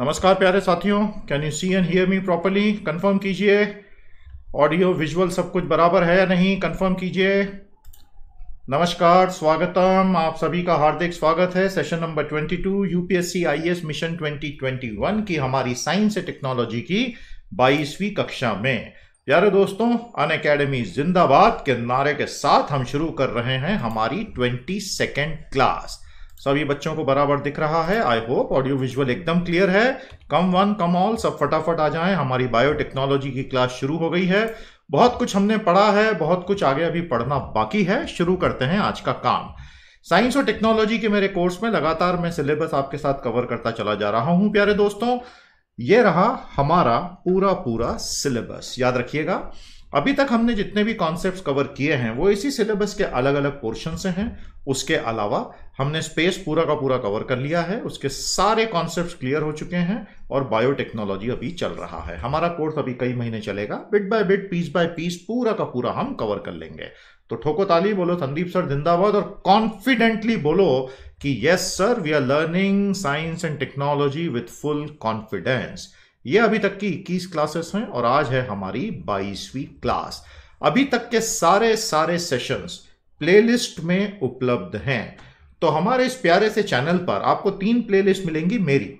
नमस्कार प्यारे साथियों can you see and hear me properly confirm कीजिए ऑडियो विजुअल सब कुछ बराबर है या नहीं कंफर्म कीजिए नमस्कार स्वागतम आप सभी का हार्दिक स्वागत है session number 22 UPSC IAS mission 2021 की हमारी साइंस एंड टेक्नोलॉजी की 22वीं कक्षा में प्यारे दोस्तों अन अकेडमी जिंदाबाद के नारे के साथ हम शुरू कर रहे हैं हमारी ट्वेंटी क्लास सभी बच्चों को बराबर दिख रहा है आई होप ऑडियो विजुअल एकदम क्लियर है कम वन कम ऑल सब फटाफट आ जाएं हमारी बायोटेक्नोलॉजी की क्लास शुरू हो गई है बहुत कुछ हमने पढ़ा है बहुत कुछ आगे अभी पढ़ना बाकी है शुरू करते हैं आज का काम साइंस और टेक्नोलॉजी के मेरे कोर्स में लगातार मैं सिलेबस आपके साथ कवर करता चला जा रहा हूं प्यारे दोस्तों ये रहा हमारा पूरा पूरा सिलेबस याद रखिएगा अभी तक हमने जितने भी कॉन्सेप्ट कवर किए हैं वो इसी सिलेबस के अलग अलग पोर्शन से हैं उसके अलावा हमने स्पेस पूरा का पूरा कवर कर लिया है उसके सारे कॉन्सेप्ट क्लियर हो चुके हैं और बायोटेक्नोलॉजी अभी चल रहा है हमारा कोर्स अभी कई महीने चलेगा bit by bit piece by piece पूरा का पूरा हम कवर कर लेंगे तो ठोको ताली बोलो संदीप सर जिंदाबाद और कॉन्फिडेंटली बोलो कि yes sir we are learning science and technology with full confidence ये अभी तक की इक्कीस क्लासेस हैं और आज है हमारी बाईसवीं क्लास अभी तक के सारे सारे सेशंस प्लेलिस्ट में उपलब्ध हैं तो हमारे इस प्यारे से चैनल पर आपको तीन प्लेलिस्ट मिलेंगी मेरी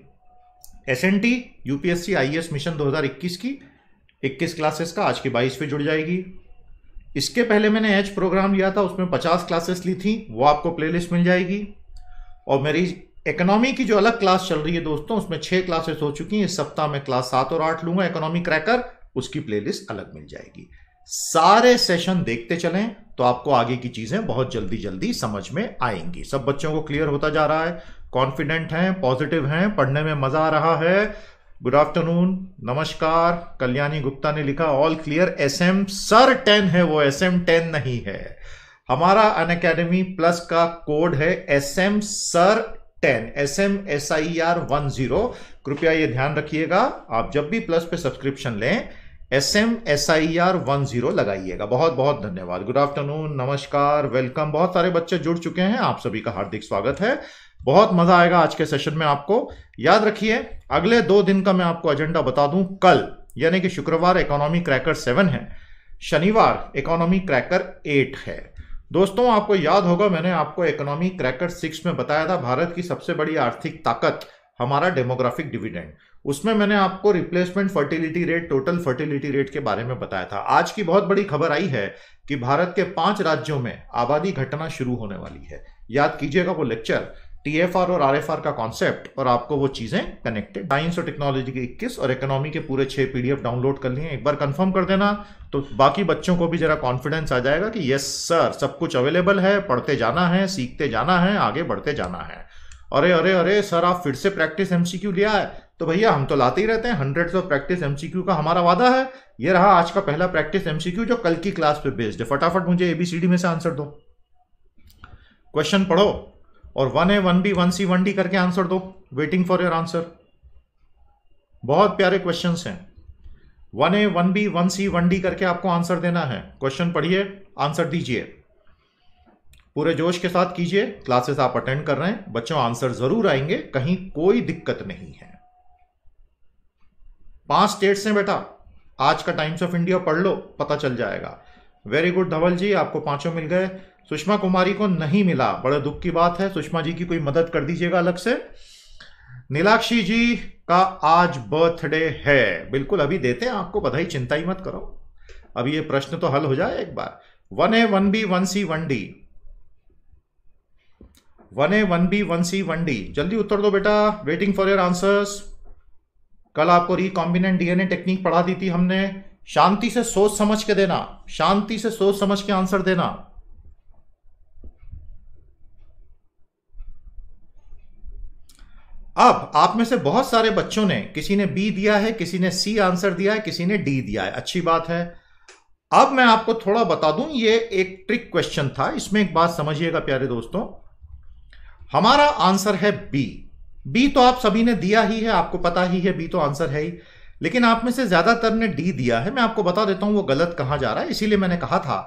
S N T UPSC I mission 2021 की 21 क्लासेस का आज की बाईसवीं जुड़ जाएगी इसके पहले मैंने एच प्रोग्राम लिया था उसमें 50 क्लासेस ली थी वो आपको प्लेलिस्ट मिल जाएगी और मेरी इकोनॉमी की जो अलग क्लास चल रही है दोस्तों उसमें छह क्लासेस हो चुकी हैं इस सप्ताह में क्लास सात और आठ लूंगा इकोनॉमी क्रैकर उसकी प्लेलिस्ट अलग मिल जाएगी सारे सेशन देखते चलें तो आपको आगे की चीजें बहुत जल्दी जल्दी समझ में आएंगी सब बच्चों को क्लियर होता जा रहा है कॉन्फिडेंट हैं पॉजिटिव हैं पढ़ने में मजा आ रहा है गुड आफ्टरनून नमस्कार कल्याणी गुप्ता ने लिखा all clear S M sir ten है वो एस एम टेन नहीं है हमारा अन अकेडमी प्लस का कोड है S M sir ten S M S I R one zero कृपया ये ध्यान रखिएगा आप जब भी प्लस पे सब्सक्रिप्शन लें S M S I R one zero लगाइएगा बहुत बहुत धन्यवाद गुड आफ्टरनून नमस्कार वेलकम बहुत सारे बच्चे जुड़ चुके हैं आप सभी का हार्दिक स्वागत है बहुत मजा आएगा आज के सेशन में आपको याद रखिए अगले दो दिन का मैं आपको एजेंडा बता दूं कल यानी कि शुक्रवार इकोनॉमी क्रैकर सेवन है शनिवार इकोनॉमी क्रैकर एट है दोस्तों आपको याद होगा मैंने आपको इकोनॉमी क्रैकर सिक्स में बताया था भारत की सबसे बड़ी आर्थिक ताकत हमारा डेमोग्राफिक डिविडेंड उसमें मैंने आपको replacement fertility rate total fertility rate के बारे में बताया था आज की बहुत बड़ी खबर आई है कि भारत के पांच राज्यों में आबादी घटना शुरू होने वाली है याद कीजिएगा वो लेक्चर टीएफआर और आरएफआर का कॉन्सेप्ट और आपको वो चीजें कनेक्टेड साइंस और टेक्नोलॉजी के 21 और इकोनॉमी के पूरे छह पीडीएफ डाउनलोड कर लिए एक बार कंफर्म कर देना तो बाकी बच्चों को भी जरा कॉन्फिडेंस आ जाएगा कि यस सर सब कुछ अवेलेबल है पढ़ते जाना है सीखते जाना है आगे बढ़ते जाना है अरे अरे अरे सर आप फिर से प्रैक्टिस एमसीक्यू लिया है तो भैया हम तो लाते ही रहते हैं हंड्रेड्स ऑफ प्रैक्टिस एमसीक्यू का हमारा वादा है ये रहा आज का पहला प्रैक्टिस एमसीक्यू जो कल की क्लास पे बेस्ड है फटाफट मुझे एबीसीडी में से आंसर दो क्वेश्चन पढ़ो और one A one B one C one D करके आंसर दो वेटिंग फॉर योर आंसर बहुत प्यारे क्वेश्चन हैं one A one B one C one D करके आपको आंसर देना है क्वेश्चन पढ़िए आंसर दीजिए पूरे जोश के साथ कीजिए क्लासेस आप अटेंड कर रहे हैं बच्चों आंसर जरूर आएंगे कहीं कोई दिक्कत नहीं है पांच स्टेट्स हैं बेटा आज का टाइम्स ऑफ इंडिया पढ़ लो पता चल जाएगा वेरी गुड धवल जी आपको पांचों मिल गए सुषमा कुमारी को नहीं मिला बड़े दुख की बात है सुषमा जी की कोई मदद कर दीजिएगा अलग से नीलाक्षी जी का आज बर्थडे है बिल्कुल अभी देते हैं आपको बधाई चिंता ही मत करो अभी ये प्रश्न तो हल हो जाए एक बार one A one B one C one D one A one B one C one D जल्दी उत्तर दो बेटा वेटिंग फॉर योर आंसर्स कल आपको रिकॉम्बिनेंट डीएनए टेक्निक पढ़ा दी थी हमने शांति से सोच समझ के देना शांति से सोच समझ के आंसर देना अब आप में से बहुत सारे बच्चों ने किसी ने बी दिया है किसी ने सी आंसर दिया है किसी ने डी दिया है अच्छी बात है अब मैं आपको थोड़ा बता दूं ये एक ट्रिक क्वेश्चन था इसमें एक बात समझिएगा प्यारे दोस्तों हमारा आंसर है बी बी तो आप सभी ने दिया ही है आपको पता ही है बी तो आंसर है ही लेकिन आप में से ज्यादातर ने डी दिया है मैं आपको बता देता हूं वो गलत कहां जा रहा है इसीलिए मैंने कहा था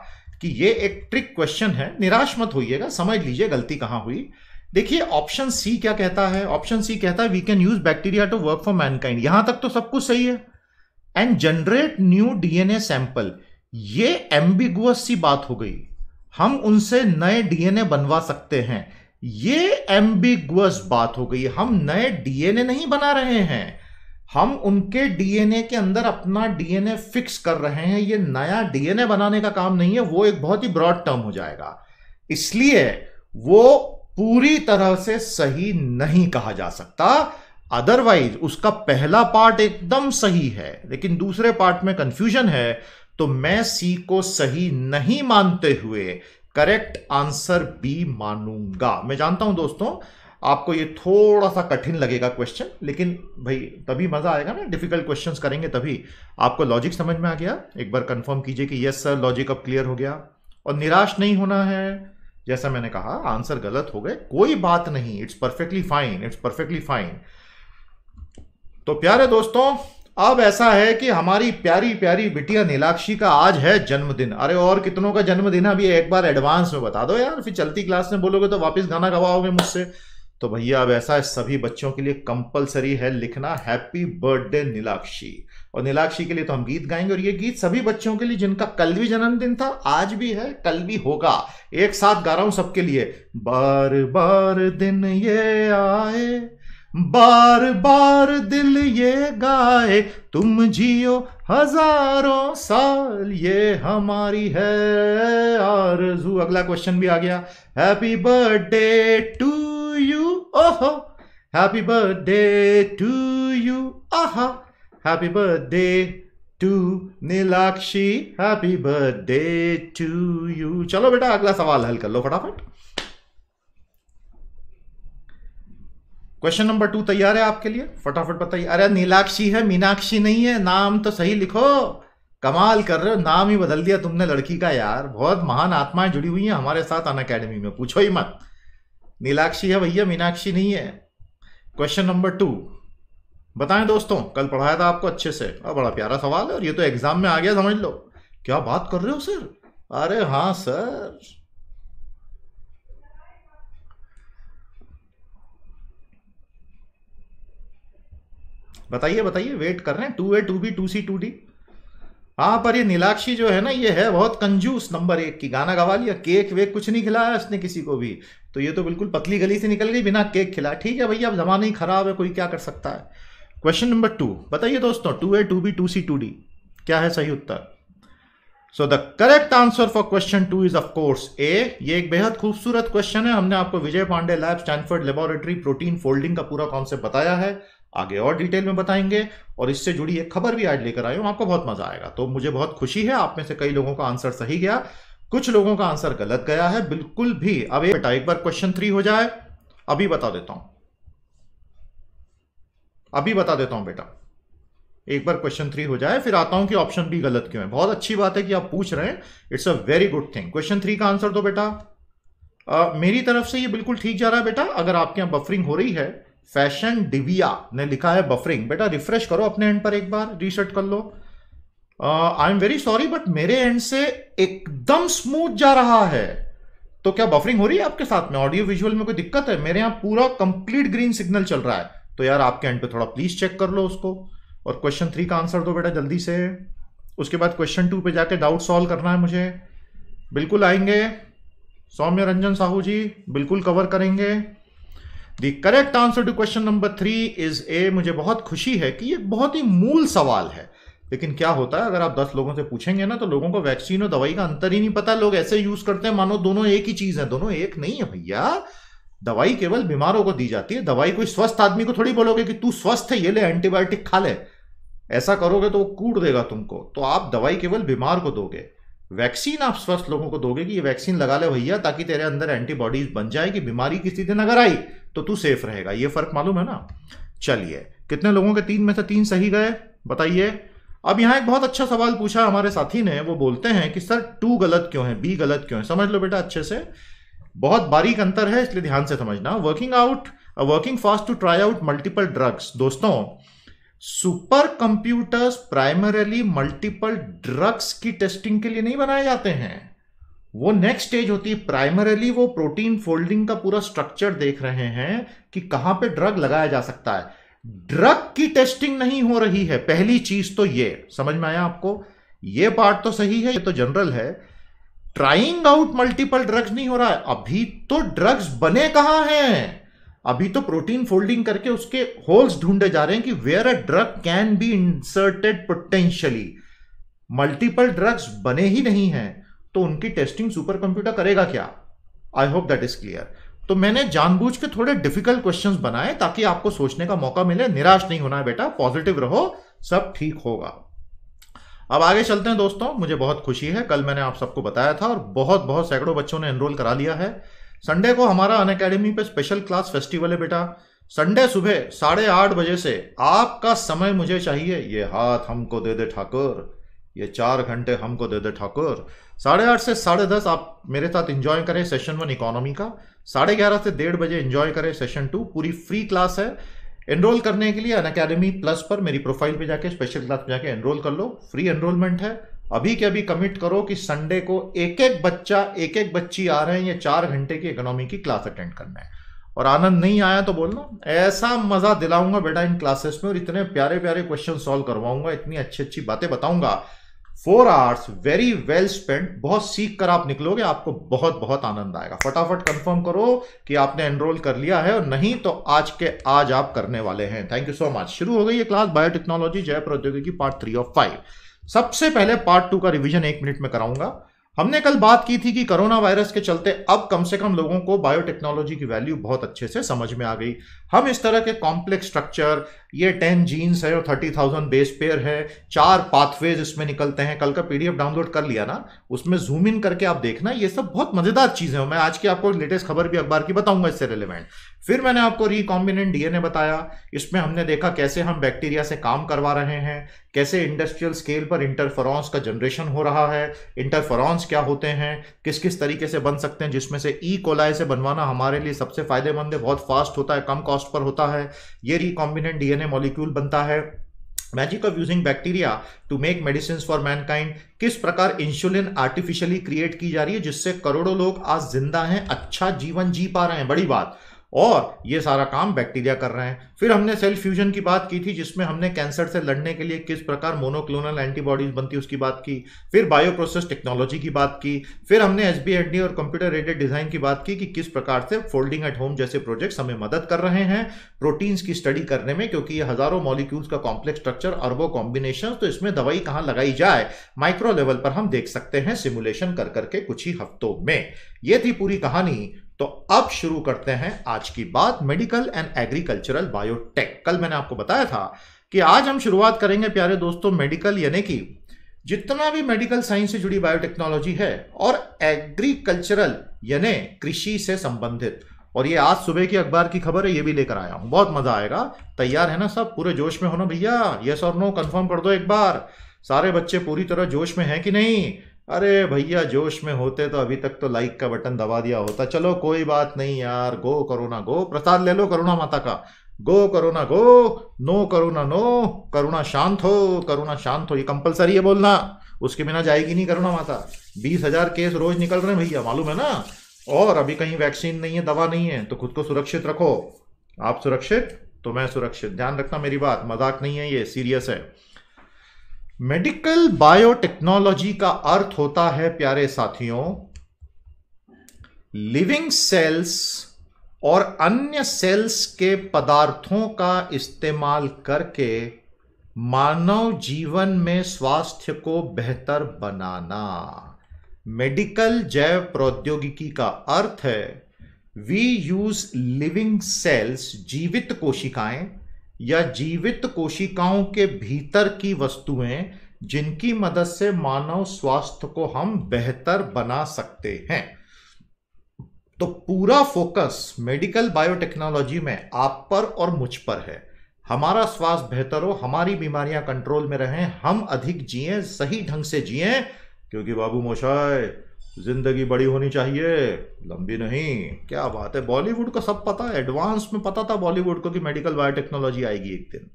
कि ये एक ट्रिक क्वेश्चन है निराश मत होइएगा समझ लीजिए गलती कहां हुई देखिए ऑप्शन सी क्या कहता है ऑप्शन सी कहता है we can use bacteria to work for mankind यहां तक तो सब कुछ सही है and generate new DNA sample ये एम्बिगुअस सी बात हो गई हम उनसे नए डीएनए बनवा सकते हैं ये एम्बिगुअस बात हो गई हम नए डीएनए नहीं बना रहे हैं हम उनके डीएनए के अंदर अपना डीएनए फिक्स कर रहे हैं ये नया डीएनए बनाने का काम नहीं है वो एक बहुत ही ब्रॉड टर्म हो जाएगा इसलिए वो पूरी तरह से सही नहीं कहा जा सकता अदरवाइज उसका पहला पार्ट एकदम सही है लेकिन दूसरे पार्ट में कंफ्यूजन है तो मैं सी को सही नहीं मानते हुए करेक्ट आंसर बी मानूंगा मैं जानता हूं दोस्तों आपको ये थोड़ा सा कठिन लगेगा क्वेश्चन लेकिन भाई तभी मजा आएगा ना डिफिकल्ट क्वेश्चंस करेंगे तभी आपको लॉजिक समझ में आ गया एक बार कंफर्म कीजिए कि यस सर लॉजिक अब क्लियर हो गया और निराश नहीं होना है जैसा मैंने कहा आंसर गलत हो गए कोई बात नहीं it's perfectly fine it's perfectly fine तो प्यारे दोस्तों अब ऐसा है कि हमारी प्यारी प्यारी बिटिया नीलाक्षी का आज है जन्मदिन अरे और कितनों का जन्मदिन अभी एक बार एडवांस में बता दो यार फिर चलती क्लास में बोलोगे तो वापस गाना गवाओगे मुझसे तो भैया अब ऐसा है सभी बच्चों के लिए कंपलसरी है लिखना हैप्पी बर्थडे नीलाक्षी और नीलाक्षी के लिए तो हम गीत गाएंगे और ये गीत सभी बच्चों के लिए जिनका कल भी जन्मदिन था आज भी है कल भी होगा एक साथ गा रहा हूं सबके लिए बार बार दिन ये आए बार बार दिल ये गाए तुम जियो हजारों साल ये हमारी है आरजू अगला क्वेश्चन भी आ गया हैप्पी बर्थडे टू यू ओहो हैप्पी बर्थडे टू यू आहा Happy birthday to Nilakshi. Happy birthday to you चलो बेटा अगला सवाल हल कर लो फटाफट क्वेश्चन नंबर टू तैयार है आपके लिए फटाफट बताइए अरे नीलाक्षी है मीनाक्षी नहीं है नाम तो सही लिखो कमाल कर रहे हो नाम ही बदल दिया तुमने लड़की का यार बहुत महान आत्माएं जुड़ी हुई हैं हमारे साथ अन अकेडमी में पूछो ही मत नीलाक्षी है भैया मीनाक्षी नहीं है क्वेश्चन नंबर टू बताएं दोस्तों कल पढ़ाया था आपको अच्छे से और बड़ा प्यारा सवाल है और ये तो एग्जाम में आ गया समझ लो क्या बात कर रहे हो सर अरे हाँ सर बताइए बताइए वेट कर रहे हैं two A two B two C two D हाँ पर ये नीलाक्षी जो है ना ये है बहुत कंजूस नंबर एक की गाना गवा लिया केक वेक कुछ नहीं खिलाया उसने किसी को भी तो ये तो बिल्कुल पतली गली से निकल गई बिना केक खिलाया ठीक है भैया अब जमाना ही खराब है कोई क्या कर सकता है क्वेश्चन नंबर टू बताइए दोस्तों two A two B two C two D क्या है सही उत्तर so the correct answer for question two is of course A ये एक बेहद खूबसूरत क्वेश्चन है हमने आपको Vijay Pande lab Stanford laboratory protein folding का पूरा कॉन्सेप्ट बताया है आगे और डिटेल में बताएंगे और इससे जुड़ी एक खबर भी आज लेकर आई हूं आपको बहुत मजा आएगा तो मुझे बहुत खुशी है आप में से कई लोगों का आंसर सही गया कुछ लोगों का आंसर गलत गया है बिल्कुल भी अब बेटा एक बार क्वेश्चन थ्री हो जाए अभी बता देता हूं अभी बता देता हूं बेटा एक बार क्वेश्चन थ्री हो जाए फिर आता हूं कि ऑप्शन बी गलत क्यों है बहुत अच्छी बात है कि आप पूछ रहे हैं it's a very good thing question three का आंसर दो बेटा आ, मेरी तरफ से ये बिल्कुल ठीक जा रहा है बेटा अगर आपके यहां बफरिंग हो रही है फैशन डिविया ने लिखा है बफरिंग बेटा रिफ्रेश करो अपने एंड पर एक बार रीसेट कर लो I am very sorry but मेरे एंड से एकदम स्मूथ जा रहा है तो क्या बफरिंग हो रही है आपके साथ में ऑडियो विजुअल में कोई दिक्कत है मेरे यहां पूरा कंप्लीट ग्रीन सिग्नल चल रहा है तो यार आपके एंड पे थोड़ा प्लीज़ चेक कर लो उसको और क्वेश्चन थ्री का आंसर दो बेटा जल्दी से उसके बाद क्वेश्चन टू पे जाके डाउट सॉल्व करना है मुझे बिल्कुल आएंगे सौम्य रंजन साहू जी बिल्कुल कवर करेंगे the correct answer to question number three is A मुझे बहुत खुशी है कि ये बहुत ही मूल सवाल है लेकिन क्या होता है अगर आप दस लोगों से पूछेंगे ना तो लोगों को वैक्सीन और दवाई का अंतर ही नहीं पता लोग ऐसे यूज करते हैं मानो दोनों एक ही चीज है दोनों एक नहीं है भैया दवाई केवल बीमारों को दी जाती है दवाई कोई स्वस्थ आदमी को थोड़ी बोलोगे कि तू स्वस्थ है ये ले एंटीबायोटिक खा ले ऐसा करोगे तो वो कूट देगा तुमको तो आप दवाई केवल बीमार को दोगे वैक्सीन आप स्वस्थ लोगों को दोगे कि ये वैक्सीन लगा ले भैया ताकि तेरे अंदर एंटीबॉडीज बन जाए कि बीमारी किसी दिन अगर आई तो तू सेफ रहेगा ये फर्क मालूम है ना चलिए कितने लोगों के तीन में से तीन सही गए बताइए अब यहाँ एक बहुत अच्छा सवाल पूछा हमारे साथी ने वो बोलते हैं कि सर टू गलत क्यों है बी गलत क्यों है समझ लो बेटा अच्छे से बहुत बारीक अंतर है इसलिए ध्यान से समझना working out working fast to try out multiple drugs दोस्तों super computers primarily multiple drugs की टेस्टिंग के लिए नहीं बनाए जाते हैं वो नेक्स्ट स्टेज होती है प्राइमरली वो प्रोटीन फोल्डिंग का पूरा स्ट्रक्चर देख रहे हैं कि कहां पे ड्रग लगाया जा सकता है ड्रग की टेस्टिंग नहीं हो रही है पहली चीज तो ये समझ में आया आपको ये पार्ट तो सही है ये तो जनरल है ट्राइंग आउट मल्टीपल ड्रग्स नहीं हो रहा है अभी तो ड्रग्स बने कहां हैं अभी तो प्रोटीन फोल्डिंग करके उसके होल्स ढूंढे जा रहे हैं कि where a drug can be inserted potentially multiple drugs बने ही नहीं हैं तो उनकी टेस्टिंग सुपर कंप्यूटर करेगा क्या I hope that is clear तो मैंने जानबूझ के थोड़े डिफिकल्ट क्वेश्चंस बनाए ताकि आपको सोचने का मौका मिले निराश नहीं होना है बेटा पॉजिटिव रहो सब ठीक होगा अब आगे चलते हैं दोस्तों मुझे बहुत खुशी है कल मैंने आप सबको बताया था और बहुत बहुत सैकड़ों बच्चों ने एनरोल करा लिया है संडे को हमारा अन अकेडमी पर स्पेशल क्लास फेस्टिवल है बेटा संडे सुबह साढ़े आठ बजे से आपका समय मुझे चाहिए ये हाथ हमको दे दे ठाकुर ये चार घंटे हमको दे दे ठाकुर साढ़े आठ से साढ़े दस आप मेरे साथ एंजॉय करें सेशन वन इकोनॉमी का साढ़े ग्यारह से डेढ़ बजे इंजॉय करें सेशन टू पूरी फ्री क्लास है एनरोल करने के लिए अन अकेडमी प्लस पर मेरी प्रोफाइल पे जाके स्पेशल क्लास में जाके एनरोल कर लो फ्री एनरोलमेंट है अभी के अभी कमिट करो कि संडे को एक एक बच्चा एक एक बच्ची आ रहे हैं ये चार घंटे की इकोनॉमी की क्लास अटेंड करना है और आनंद नहीं आया तो बोलना ऐसा मजा दिलाऊंगा बेटा इन क्लासेस में और इतने प्यारे प्यारे क्वेश्चन सॉल्व करवाऊंगा इतनी अच्छी अच्छी बातें बताऊंगा four hours very well spend बहुत सीख कर आप निकलोगे आपको बहुत बहुत आनंद आएगा फटाफट कंफर्म करो कि आपने एनरोल कर लिया है और नहीं तो आज के आज आप करने वाले हैं थैंक यू सो मच शुरू हो गई ये क्लास बायोटेक्नोलॉजी जय प्रौद्योगिकी पार्ट थ्री ऑफ फाइव सबसे पहले पार्ट टू का रिविजन एक मिनट में कराऊंगा हमने कल बात की थी कि कोरोना वायरस के चलते अब कम से कम लोगों को बायोटेक्नोलॉजी की वैल्यू बहुत अच्छे से समझ में आ गई हम इस तरह के कॉम्प्लेक्स स्ट्रक्चर ये टेन जीन्स है और थर्टी थाउजेंड बेस पेयर है चार पाथवेज इसमें निकलते हैं कल का पीडीएफ डाउनलोड कर लिया ना उसमें जूम इन करके आप देखना ये सब बहुत मजेदार चीजें हो मैं आज की आपको लेटेस्ट खबर भी अखबार की बताऊंगा इससे रिलेवेंट फिर मैंने आपको रिकॉम्बिनेंट डीएनए बताया इसमें हमने देखा कैसे हम बैक्टीरिया से काम करवा रहे हैं कैसे इंडस्ट्रियल स्केल पर इंटरफेरॉन्स का जनरेशन हो रहा है इंटरफेरॉन्स क्या होते हैं किस किस तरीके से बन सकते हैं जिसमें से ई e. कोलाई से बनवाना हमारे लिए सबसे फ़ायदेमंद है बहुत फास्ट होता है कम कॉस्ट पर होता है ये रिकॉम्बिनेंट डीएनए मॉलिक्यूल बनता है magic of using bacteria to make medicine for mankind किस प्रकार इंसुलिन आर्टिफिशियली क्रिएट की जा रही है जिससे करोड़ों लोग आज जिंदा हैं अच्छा जीवन जी पा रहे हैं बड़ी बात और ये सारा काम बैक्टीरिया कर रहे हैं फिर हमने सेल फ्यूजन की बात की थी जिसमें हमने कैंसर से लड़ने के लिए किस प्रकार मोनोक्लोनल एंटीबॉडीज बनती उसकी बात की फिर बायोप्रोसेस टेक्नोलॉजी की बात की फिर हमने एस और कंप्यूटर एडेड डिजाइन की बात की कि किस प्रकार से फोल्डिंग एट होम जैसे प्रोजेक्ट्स हमें मदद कर रहे हैं प्रोटीन्स की स्टडी करने में क्योंकि ये हजारों मॉलिक्यूल्स का कॉम्प्लेक्स स्ट्रक्चर वो कॉम्बिनेशन तो इसमें दवाई कहाँ लगाई जाए माइक्रो लेवल पर हम देख सकते हैं सिमुलेशन कर करके कुछ ही हफ्तों में ये थी पूरी कहानी तो अब शुरू करते हैं आज की बात मेडिकल एंड एग्रीकल्चरल बायोटेक कल मैंने आपको बताया था कि आज हम शुरुआत करेंगे प्यारे दोस्तों मेडिकल यानी कि जितना भी मेडिकल साइंस से जुड़ी बायोटेक्नोलॉजी है और एग्रीकल्चरल यानी कृषि से संबंधित और ये आज सुबह की अखबार की खबर है ये भी लेकर आया हूं बहुत मजा आएगा तैयार है ना सब पूरे जोश में हो ना भैया यस और नो कंफर्म कर दो एक बार सारे बच्चे पूरी तरह जोश में हैं कि नहीं अरे भैया जोश में होते तो अभी तक तो लाइक का बटन दबा दिया होता चलो कोई बात नहीं यार गो करुणा गो प्रसाद ले लो करुणा माता का गो करुणा गो नो करुणा नो करुणा शांत हो करुणा शांत हो ये कंपलसरी है बोलना उसके बिना जाएगी नहीं करुणा माता बीस हजार केस रोज निकल रहे हैं भैया मालूम है ना और अभी कहीं वैक्सीन नहीं है दवा नहीं है तो खुद को सुरक्षित रखो आप सुरक्षित तो मैं सुरक्षित ध्यान रखना मेरी बात मजाक नहीं है ये सीरियस है मेडिकल बायोटेक्नोलॉजी का अर्थ होता है प्यारे साथियों लिविंग सेल्स और अन्य सेल्स के पदार्थों का इस्तेमाल करके मानव जीवन में स्वास्थ्य को बेहतर बनाना मेडिकल जैव प्रौद्योगिकी का अर्थ है वी यूज लिविंग सेल्स जीवित कोशिकाएं या जीवित कोशिकाओं के भीतर की वस्तुएं जिनकी मदद से मानव स्वास्थ्य को हम बेहतर बना सकते हैं तो पूरा फोकस मेडिकल बायोटेक्नोलॉजी में आप पर और मुझ पर है हमारा स्वास्थ्य बेहतर हो हमारी बीमारियां कंट्रोल में रहें हम अधिक जिए सही ढंग से जिए क्योंकि बाबू मोशाए जिंदगी बड़ी होनी चाहिए लंबी नहीं क्या बात है बॉलीवुड को सब पता है एडवांस में पता था बॉलीवुड को कि मेडिकल बायोटेक्नोलॉजी आएगी एक दिन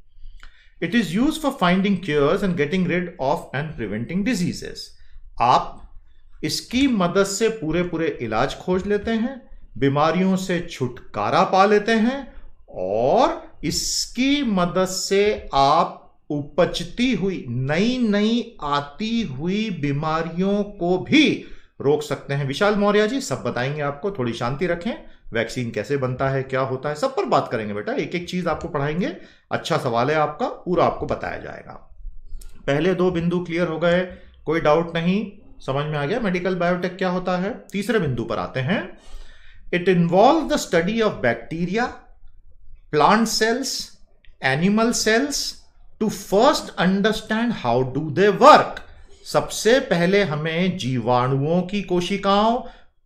it is use for finding cures and getting rid of and preventing diseases आप इसकी मदद से पूरे पूरे इलाज खोज लेते हैं बीमारियों से छुटकारा पा लेते हैं और इसकी मदद से आप उपजती हुई नई नई आती हुई बीमारियों को भी रोक सकते हैं विशाल मौर्य जी सब बताएंगे आपको थोड़ी शांति रखें वैक्सीन कैसे बनता है क्या होता है सब पर बात करेंगे बेटा एक एक चीज आपको पढ़ाएंगे अच्छा सवाल है आपका पूरा आपको बताया जाएगा पहले दो बिंदु क्लियर हो गए कोई डाउट नहीं समझ में आ गया मेडिकल बायोटेक क्या होता है तीसरे बिंदु पर आते हैं it involve the study of bacteria plant cells animal cells to first understand how do they work सबसे पहले हमें जीवाणुओं की कोशिकाओं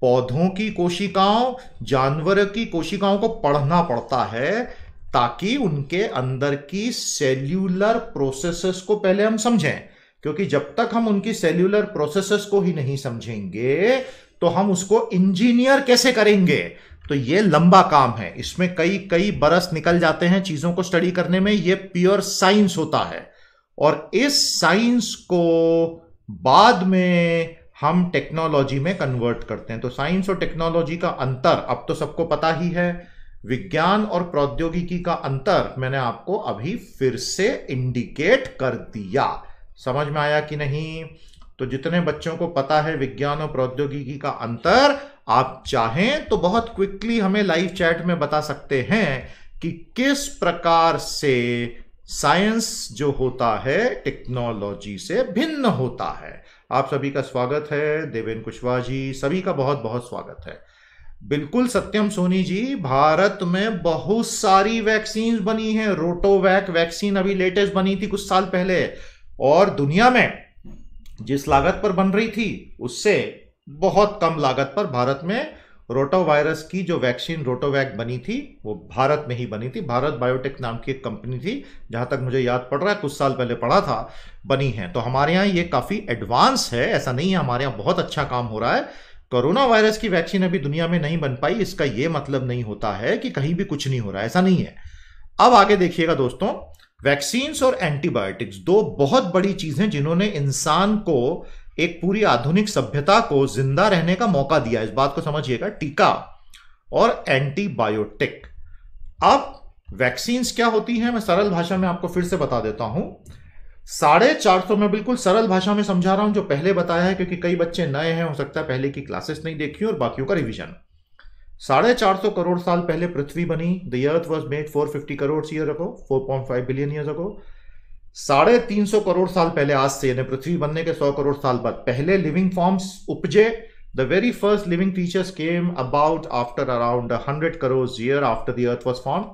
पौधों की कोशिकाओं जानवर की कोशिकाओं को पढ़ना पड़ता है ताकि उनके अंदर की सेल्यूलर प्रोसेसेस को पहले हम समझें क्योंकि जब तक हम उनकी सेल्यूलर प्रोसेसेस को ही नहीं समझेंगे तो हम उसको इंजीनियर कैसे करेंगे तो ये लंबा काम है इसमें कई कई बरस निकल जाते हैं चीजों को स्टडी करने में ये प्योर साइंस होता है और इस साइंस को बाद में हम टेक्नोलॉजी में कन्वर्ट करते हैं तो साइंस और टेक्नोलॉजी का अंतर अब तो सबको पता ही है विज्ञान और प्रौद्योगिकी का अंतर मैंने आपको अभी फिर से इंडिकेट कर दिया समझ में आया कि नहीं तो जितने बच्चों को पता है विज्ञान और प्रौद्योगिकी का अंतर आप चाहें तो बहुत क्विकली हमें लाइव चैट में बता सकते हैं कि किस प्रकार से साइंस जो होता है टेक्नोलॉजी से भिन्न होता है आप सभी का स्वागत है देवेंद्र कुशवाहा जी सभी का बहुत बहुत स्वागत है बिल्कुल सत्यम सोनी जी भारत में बहुत सारी वैक्सीन बनी है रोटोवैक वैक्सीन अभी लेटेस्ट बनी थी कुछ साल पहले और दुनिया में जिस लागत पर बन रही थी उससे बहुत कम लागत पर भारत में रोटोवायरस की जो वैक्सीन रोटोवैक बनी थी वो भारत में ही बनी थी भारत बायोटेक नाम की एक कंपनी थी जहां तक मुझे याद पड़ रहा है कुछ साल पहले पढ़ा था बनी है तो हमारे यहाँ ये काफ़ी एडवांस है ऐसा नहीं है हमारे यहाँ बहुत अच्छा काम हो रहा है कोरोना वायरस की वैक्सीन अभी दुनिया में नहीं बन पाई इसका ये मतलब नहीं होता है कि कहीं भी कुछ नहीं हो रहा है ऐसा नहीं है अब आगे देखिएगा दोस्तों वैक्सीन्स और एंटीबायोटिक्स दो बहुत बड़ी चीज़ें जिन्होंने इंसान को एक पूरी आधुनिक सभ्यता को जिंदा रहने का मौका दिया इस बात को समझिएगा टीका और एंटीबायोटिक अब वैक्सीन क्या होती हैं मैं सरल भाषा में आपको फिर से बता देता हूं साढ़े चार सौ में बिल्कुल सरल भाषा में समझा रहा हूं जो पहले बताया है क्योंकि कई बच्चे नए हैं हो सकता है पहले की क्लासेस नहीं देखी और बाकियों का रिवीजन साढ़े चार सौ करोड़ साल पहले पृथ्वी बनी the earth was made four fifty crore year ago four point five billion year ago साढ़े तीन सौ करोड़ साल पहले आज से यानी पृथ्वी बनने के सौ करोड़ साल बाद पहले लिविंग फॉर्म्स उपजे the very first living creatures came about after around hundred crore year after the earth was form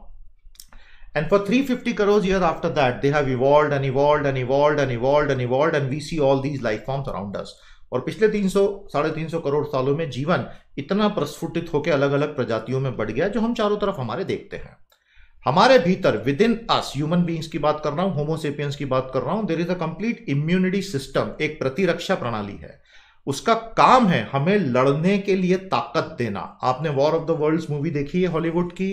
And for 350 crores years after that, they have evolved and evolved and evolved and evolved and evolved and we see all these life forms around us. और पिछले 300 साढ़े तीन करोड़ सालों में जीवन इतना प्रस्फुटित होकर अलग अलग प्रजातियों में बढ़ गया जो हम चारों तरफ हमारे देखते हैं हमारे भीतर within us human beings की बात कर रहा हूं होमोसेपियंस की बात कर रहा हूं there is a complete immunity system एक प्रतिरक्षा प्रणाली है उसका काम है हमें लड़ने के लिए ताकत देना आपने war of the worlds movie देखी है हॉलीवुड की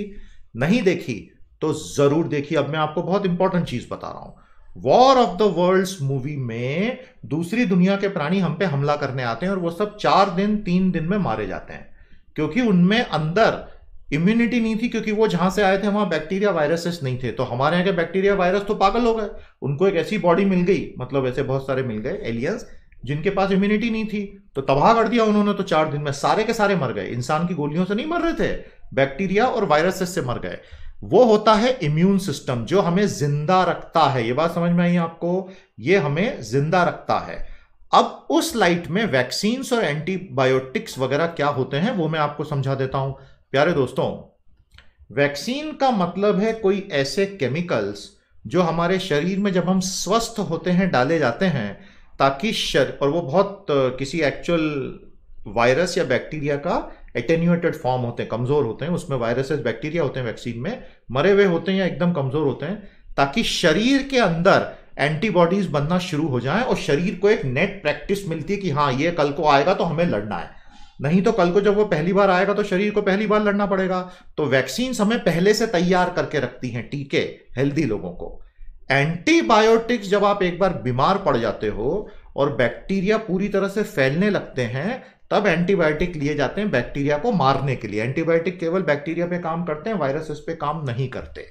नहीं देखी तो जरूर देखिए अब मैं आपको बहुत इंपॉर्टेंट चीज बता रहा हूं war of the worlds movie में दूसरी दुनिया के प्राणी हम पे हमला करने आते हैं और वो सब चार दिन तीन दिन में मारे जाते हैं क्योंकि उनमें अंदर इम्यूनिटी नहीं थी क्योंकि वो जहां से आए थे वहां बैक्टीरिया वायरसेस नहीं थे तो हमारे यहाँ के बैक्टीरिया वायरस तो पागल हो गए उनको एक ऐसी बॉडी मिल गई मतलब ऐसे बहुत सारे मिल गए एलियंस जिनके पास इम्यूनिटी नहीं थी तो तबाह कर दिया उन्होंने तो चार दिन में सारे के सारे मर गए इंसान की गोलियों से नहीं मर रहे थे बैक्टीरिया और वायरसेस से मर गए वो होता है इम्यून सिस्टम जो हमें जिंदा रखता है ये बात समझ में आई आपको ये हमें जिंदा रखता है अब उस लाइट में वैक्सीन्स और एंटीबायोटिक्स वगैरह क्या होते हैं वो मैं आपको समझा देता हूं प्यारे दोस्तों वैक्सीन का मतलब है कोई ऐसे केमिकल्स जो हमारे शरीर में जब हम स्वस्थ होते हैं डाले जाते हैं ताकि शर और वो बहुत किसी एक्चुअल वायरस या बैक्टीरिया का एटेन्यूएटेड फॉर्म होते हैं कमज़ोर होते हैं उसमें वायरसेस बैक्टीरिया होते हैं वैक्सीन में मरे हुए होते हैं या एकदम कमज़ोर होते हैं ताकि शरीर के अंदर एंटीबॉडीज बनना शुरू हो जाएं और शरीर को एक नेट प्रैक्टिस मिलती है कि हाँ ये कल को आएगा तो हमें लड़ना है नहीं तो कल को जब वो पहली बार आएगा तो शरीर को पहली बार लड़ना पड़ेगा तो वैक्सीन हमें पहले से तैयार करके रखती हैं टीके हेल्दी लोगों को एंटीबायोटिक्स जब आप एक बार बीमार पड़ जाते हो और बैक्टीरिया पूरी तरह से फैलने लगते हैं तब एंटीबायोटिक लिए जाते हैं बैक्टीरिया को मारने के लिए एंटीबायोटिक केवल बैक्टीरिया पे काम करते हैं वायरस इस पे काम नहीं करते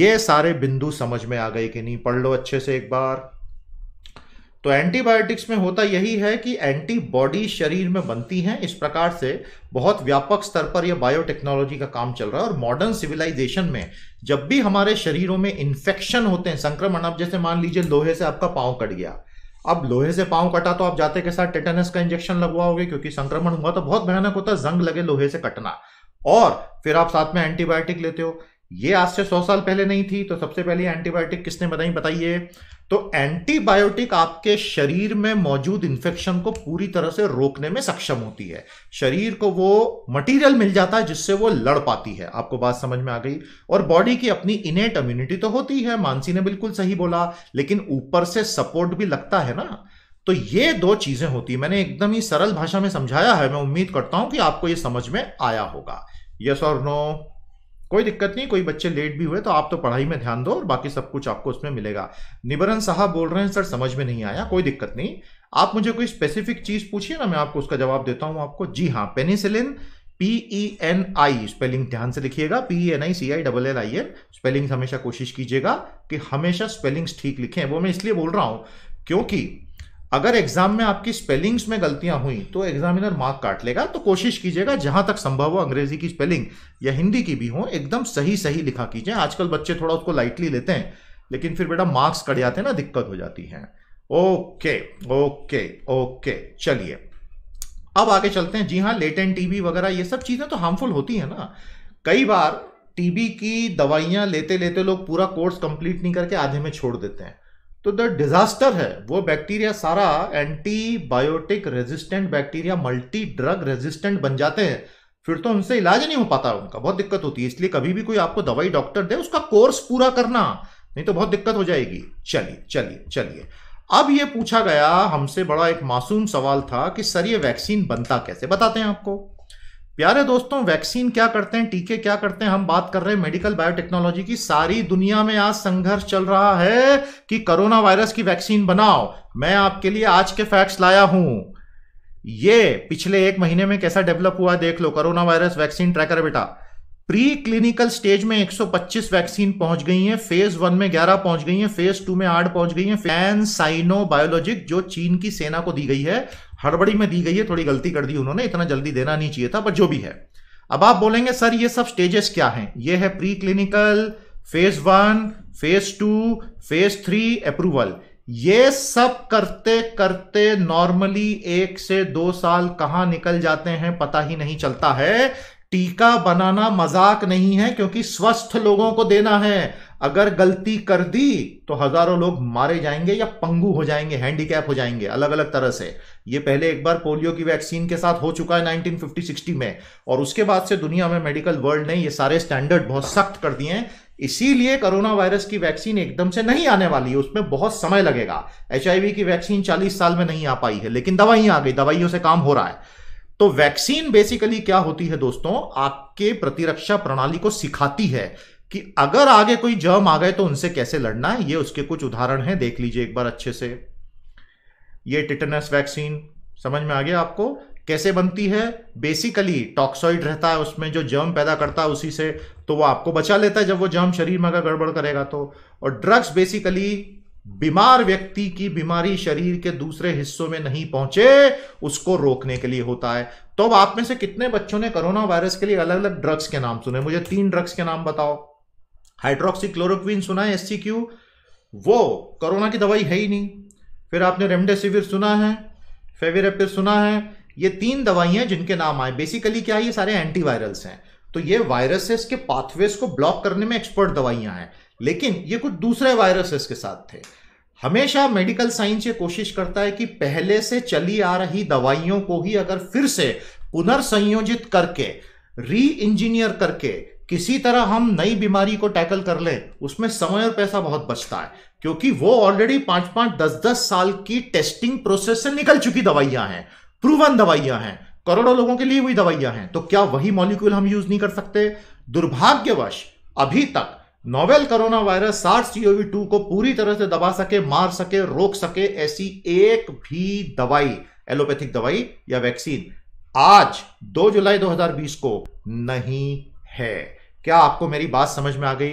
ये सारे बिंदु समझ में आ गए कि नहीं पढ़ लो अच्छे से एक बार तो एंटीबायोटिक्स में होता यही है कि एंटीबॉडी शरीर में बनती हैं इस प्रकार से बहुत व्यापक स्तर पर यह बायोटेक्नोलॉजी का काम चल रहा है और मॉडर्न सिविलाइजेशन में जब भी हमारे शरीरों में इन्फेक्शन होते हैं संक्रमण अब जैसे मान लीजिए लोहे से आपका पाँव कट गया अब लोहे से पाँव कटा तो आप जाते के साथ टेटेनस का इंजेक्शन लगवाओगे क्योंकि संक्रमण हुआ तो बहुत भयानक होता है जंग लगे लोहे से कटना और फिर आप साथ में एंटीबायोटिक लेते हो ये आज से सौ साल पहले नहीं थी तो सबसे पहले एंटीबायोटिक किसने बताई बताइए तो एंटीबायोटिक आपके शरीर में मौजूद इन्फेक्शन को पूरी तरह से रोकने में सक्षम होती है शरीर को वो मटेरियल मिल जाता है जिससे वो लड़ पाती है आपको बात समझ में आ गई और बॉडी की अपनी इनेट इम्यूनिटी तो होती है मानसी ने बिल्कुल सही बोला लेकिन ऊपर से सपोर्ट भी लगता है ना तो ये दो चीजें होती है मैंने एकदम ही सरल भाषा में समझाया है मैं उम्मीद करता हूं कि आपको ये समझ में आया होगा यस और नो कोई दिक्कत नहीं कोई बच्चे लेट भी हुए तो आप तो पढ़ाई में ध्यान दो और बाकी सब कुछ आपको उसमें मिलेगा निबरन साहब बोल रहे हैं सर समझ में नहीं आया कोई दिक्कत नहीं आप मुझे कोई स्पेसिफिक चीज पूछिए ना मैं आपको उसका जवाब देता हूं आपको जी हाँ penicillin P E N I spelling ध्यान से लिखिएगा P E N I C I double L I N spelling हमेशा कोशिश कीजिएगा कि हमेशा स्पेलिंग्स ठीक लिखें वो मैं इसलिए बोल रहा हूं क्योंकि अगर एग्जाम में आपकी स्पेलिंग्स में गलतियां हुई तो एग्जामिनर मार्क काट लेगा तो कोशिश कीजिएगा जहां तक संभव हो अंग्रेजी की स्पेलिंग या हिंदी की भी हो एकदम सही सही लिखा कीजिए आजकल बच्चे थोड़ा उसको लाइटली लेते हैं लेकिन फिर बेटा मार्क्स कट जाते हैं ना दिक्कत हो जाती है ओके ओके ओके चलिए अब आगे चलते हैं जी हाँ लेटेंट टीबी वगैरह ये सब चीजें तो हार्मफुल होती है ना कई बार टीबी की दवाइयां लेते लेते लोग पूरा कोर्स कंप्लीट नहीं करके आधे में छोड़ देते हैं तो द डिजास्टर है वो बैक्टीरिया सारा antibiotic resistant bacteria multi drug resistant बन जाते हैं फिर तो उनसे इलाज नहीं हो पाता उनका बहुत दिक्कत होती है इसलिए कभी भी कोई आपको दवाई डॉक्टर दे उसका कोर्स पूरा करना नहीं तो बहुत दिक्कत हो जाएगी चलिए चलिए चलिए अब ये पूछा गया हमसे बड़ा एक मासूम सवाल था कि सर ये वैक्सीन बनता कैसे बताते हैं आपको प्यारे दोस्तों वैक्सीन क्या करते हैं टीके क्या करते हैं हम बात कर रहे हैं मेडिकल बायोटेक्नोलॉजी की सारी दुनिया में आज संघर्ष चल रहा है कि कोरोना वायरस की वैक्सीन बनाओ मैं आपके लिए आज के फैक्ट्स लाया हूं ये पिछले एक महीने में कैसा डेवलप हुआ देख लो कोरोना वायरस वैक्सीन ट्रैकर बेटा प्री क्लिनिकल स्टेज में 125 वैक्सीन पहुंच गई हैं फेज वन में 11 पहुंच गई हैं फेज टू में 8 पहुंच गई हैं फैन साइनो बायोलॉजिक जो चीन की सेना को दी गई है हड़बड़ी में दी गई है थोड़ी गलती कर दी उन्होंने इतना जल्दी देना नहीं चाहिए था बट जो भी है अब आप बोलेंगे सर ये सब स्टेजेस क्या हैं ये है pre clinical phase one phase two phase three approval ये सब करते करते नॉर्मली एक से दो साल कहां निकल जाते हैं पता ही नहीं चलता है टीका बनाना मजाक नहीं है क्योंकि स्वस्थ लोगों को देना है अगर गलती कर दी तो हजारों लोग मारे जाएंगे या पंगू हो जाएंगे हैंडीकैप हो जाएंगे अलग अलग तरह से ये पहले एक बार पोलियो की वैक्सीन के साथ हो चुका है 1950-60 में और उसके बाद से दुनिया में मेडिकल वर्ल्ड ने ये सारे स्टैंडर्ड बहुत सख्त कर दिए हैं इसीलिए कोरोना वायरस की वैक्सीन एकदम से नहीं आने वाली है उसमें बहुत समय लगेगा एच की वैक्सीन चालीस साल में नहीं आ पाई है लेकिन दवाइयां आ गई दवाइयों से काम हो रहा है तो वैक्सीन बेसिकली क्या होती है दोस्तों आपके प्रतिरक्षा प्रणाली को सिखाती है कि अगर आगे कोई जर्म आ गए तो उनसे कैसे लड़ना है ये उसके कुछ उदाहरण हैं देख लीजिए एक बार अच्छे से ये टिटनस वैक्सीन समझ में आ गया आपको कैसे बनती है बेसिकली टॉक्सॉइड रहता है उसमें जो जर्म पैदा करता है उसी से तो वो आपको बचा लेता है जब वो जर्म शरीर में अगर गड़बड़ करेगा तो और ड्रग्स बेसिकली बीमार व्यक्ति की बीमारी शरीर के दूसरे हिस्सों में नहीं पहुंचे उसको रोकने के लिए होता है तो अब आप में से कितने बच्चों ने कोरोना वायरस के लिए अलग अलग ड्रग्स के नाम सुने मुझे तीन ड्रग्स के नाम बताओ हाइड्रोक्सीक्लोरोक्विन सुना है एस वो कोरोना की दवाई है ही नहीं फिर आपने रेमडेसिविर सुना है फेविरपिर सुना है ये तीन दवाइयाँ जिनके नाम आए बेसिकली क्या है ये सारे एंटीवायरल्स हैं तो ये वायरसेस के पाथवेज को ब्लॉक करने में एक्सपर्ट दवाइयाँ हैं लेकिन ये कुछ दूसरे वायरसेस के साथ थे हमेशा मेडिकल साइंस ये कोशिश करता है कि पहले से चली आ रही दवाइयों को ही अगर फिर से पुनर्संयोजित करके री इंजीनियर करके किसी तरह हम नई बीमारी को टैकल कर ले उसमें समय और पैसा बहुत बचता है क्योंकि वो ऑलरेडी पांच पांच दस दस साल की टेस्टिंग प्रोसेस से निकल चुकी दवाइयां हैं प्रूवन दवाइयां हैं करोड़ों लोगों के लिए हुई दवाइयां हैं तो क्या वही मॉलिक्यूल हम यूज नहीं कर सकते दुर्भाग्यवश अभी तक novel corona virus SARS CoV two को पूरी तरह से दबा सके मार सके रोक सके ऐसी एक भी दवाई एलोपैथिक दवाई या वैक्सीन आज 2 जुलाई 2020 को नहीं है क्या आपको मेरी बात समझ में आ गई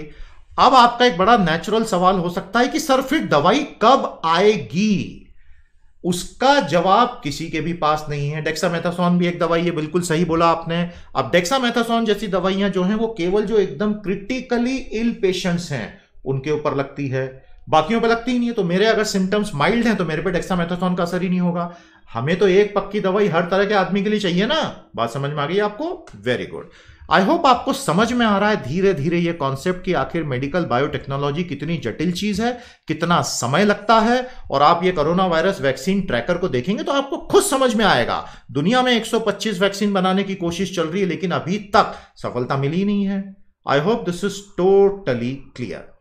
अब आपका एक बड़ा नेचुरल सवाल हो सकता है कि सर फिर दवाई कब आएगी उसका जवाब किसी के भी पास नहीं है डेक्सामेथासोन भी एक दवाई है बिल्कुल सही बोला आपने अब डेक्सामेथासोन जैसी दवाइयां जो हैं वो केवल जो एकदम क्रिटिकली इल पेशेंट्स हैं उनके ऊपर लगती है बाकियों पे लगती ही नहीं है तो मेरे अगर सिम्टम्स माइल्ड हैं तो मेरे पे डेक्सामेथासोन का असर ही नहीं होगा हमें तो एक पक्की दवाई हर तरह के आदमी के लिए चाहिए ना बात समझ में आ गई आपको वेरी गुड आई होप आपको समझ में आ रहा है धीरे धीरे ये कॉन्सेप्ट कि आखिर मेडिकल बायोटेक्नोलॉजी कितनी जटिल चीज है कितना समय लगता है और आप ये कोरोना वायरस वैक्सीन ट्रैकर को देखेंगे तो आपको खुद समझ में आएगा दुनिया में 125 वैक्सीन बनाने की कोशिश चल रही है लेकिन अभी तक सफलता मिली नहीं है I hope this is totally clear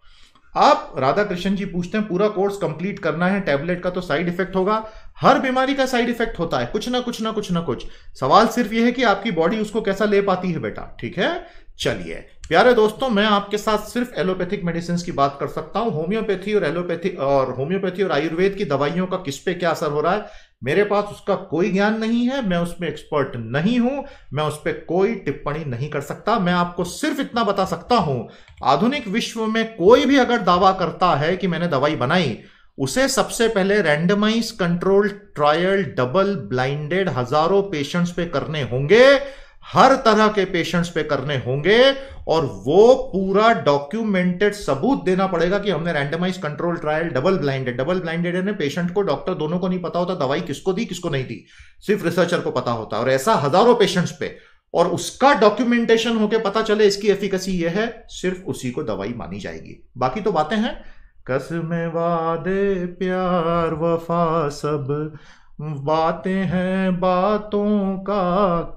आप राधा कृष्ण जी पूछते हैं पूरा कोर्स कंप्लीट करना है टैबलेट का तो साइड इफेक्ट होगा हर बीमारी का साइड इफेक्ट होता है कुछ ना कुछ ना कुछ ना कुछ सवाल सिर्फ यह है कि आपकी बॉडी उसको कैसा ले पाती है बेटा ठीक है चलिए प्यारे दोस्तों मैं आपके साथ सिर्फ एलोपैथिक मेडिसिन की बात कर सकता हूं होम्योपैथी और एलोपैथी और होम्योपैथी और आयुर्वेद की दवाइयों का किस पे क्या असर हो रहा है मेरे पास उसका कोई ज्ञान नहीं है मैं उसमें एक्सपर्ट नहीं हूं मैं उस पर कोई टिप्पणी नहीं कर सकता मैं आपको सिर्फ इतना बता सकता हूं आधुनिक विश्व में कोई भी अगर दावा करता है कि मैंने दवाई बनाई उसे सबसे पहले randomise control trial double blinded हजारों पेशेंट्स पे करने होंगे हर तरह के पेशेंट्स पे करने होंगे और वो पूरा डॉक्यूमेंटेड सबूत देना पड़ेगा कि हमने randomise control trial double blinded double blinded यानी पेशेंट को डॉक्टर दोनों को नहीं पता होता दवाई किसको दी किसको नहीं दी सिर्फ रिसर्चर को पता होता और ऐसा हजारों पेशेंट्स पे और उसका डॉक्यूमेंटेशन होकर पता चले इसकी एफिकेसी यह है सिर्फ उसी को दवाई मानी जाएगी बाकी तो बातें हैं कसम वादे प्यार वफा सब बातें हैं बातों का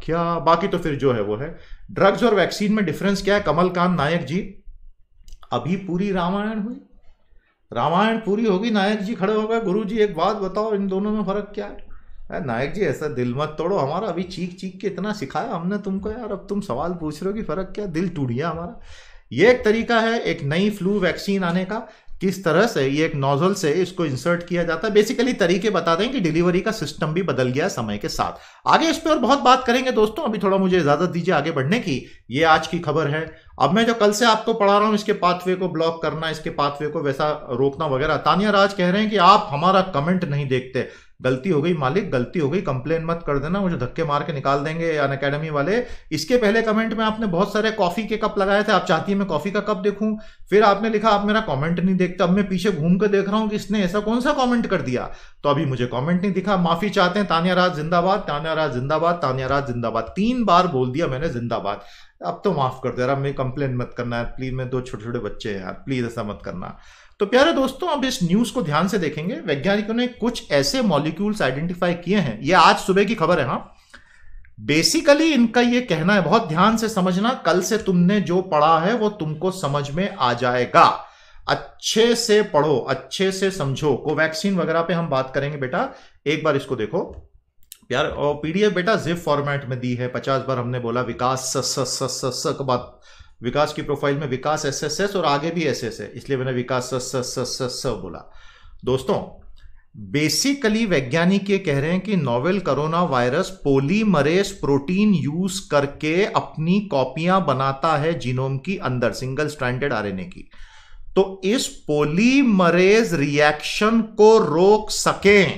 क्या बाकी तो फिर जो है वो है ड्रग्स और वैक्सीन में डिफरेंस क्या है कमलकांत नायक जी अभी पूरी रामायण हुई रामायण पूरी होगी नायक जी खड़े हो गए गुरु जी एक बात बताओ इन दोनों में फर्क क्या है अरे नायक जी ऐसा दिल मत तोड़ो हमारा अभी चीख चीख के इतना सिखाया हमने तुमको यार अब तुम सवाल पूछ रहे हो कि फर्क क्या दिल टूट गया हमारा ये एक तरीका है एक नई फ्लू वैक्सीन आने का किस तरह से ये एक नोजल से इसको इंसर्ट किया जाता है बेसिकली तरीके बताते हैं कि डिलीवरी का सिस्टम भी बदल गया समय के साथ आगे इस पर और बहुत बात करेंगे दोस्तों अभी थोड़ा मुझे इजाजत दीजिए आगे बढ़ने की ये आज की खबर है अब मैं जो कल से आपको पढ़ा रहा हूं इसके पाथवे को ब्लॉक करना इसके पाथवे को वैसा रोकना वगैरह तानिया राज कह रहे हैं कि आप हमारा कमेंट नहीं देखते गलती हो गई मालिक गलती हो गई कंप्लेन मत कर देना मुझे धक्के मार के निकाल देंगे अन अकेडमी वाले इसके पहले कमेंट में आपने बहुत सारे कॉफी के कप लगाए थे आप चाहती है मैं कॉफी का कप देखूं फिर आपने लिखा आप मेरा कॉमेंट नहीं देखते अब मैं पीछे घूम कर देख रहा हूं कि इसने ऐसा कौन सा कॉमेंट कर दिया तो अभी मुझे कॉमेंट नहीं दिखा माफी चाहते हैं तानिया राज जिंदाबाद तानिया राज जिंदाबाद तानिया राज जिंदाबाद तीन बार बोल दिया मैंने जिंदाबाद अब तो माफ कर दे रहा मेरी कंप्लेन मत करना है प्लीज मैं दो छोटे छोटे बच्चे हैं यार प्लीज ऐसा मत करना तो प्यारे दोस्तों अब इस न्यूज को ध्यान से देखेंगे वैज्ञानिकों ने कुछ ऐसे मॉलिक्यूल्स आइडेंटिफाई किए हैं ये आज सुबह की खबर है हाँ बेसिकली इनका ये कहना है बहुत ध्यान से समझना कल से तुमने जो पढ़ा है वो तुमको समझ में आ जाएगा अच्छे से पढ़ो अच्छे से समझो कोवैक्सीन वगैरह पे हम बात करेंगे बेटा एक बार इसको देखो प्यार पीडीएफ बेटा जिप फॉर्मेट में दी है पचास बार हमने बोला विकास स स स स स स विकास की प्रोफाइल में विकास एस एस एस और आगे भी एस एस है इसलिए मैंने विकास स स स स बोला दोस्तों बेसिकली वैज्ञानिक ये कह रहे हैं कि novel corona virus polymerase protein use करके अपनी कॉपियां बनाता है जीनोम की अंदर सिंगल एन आरएनए की तो इस पोलीमरेज रिएक्शन को रोक सकें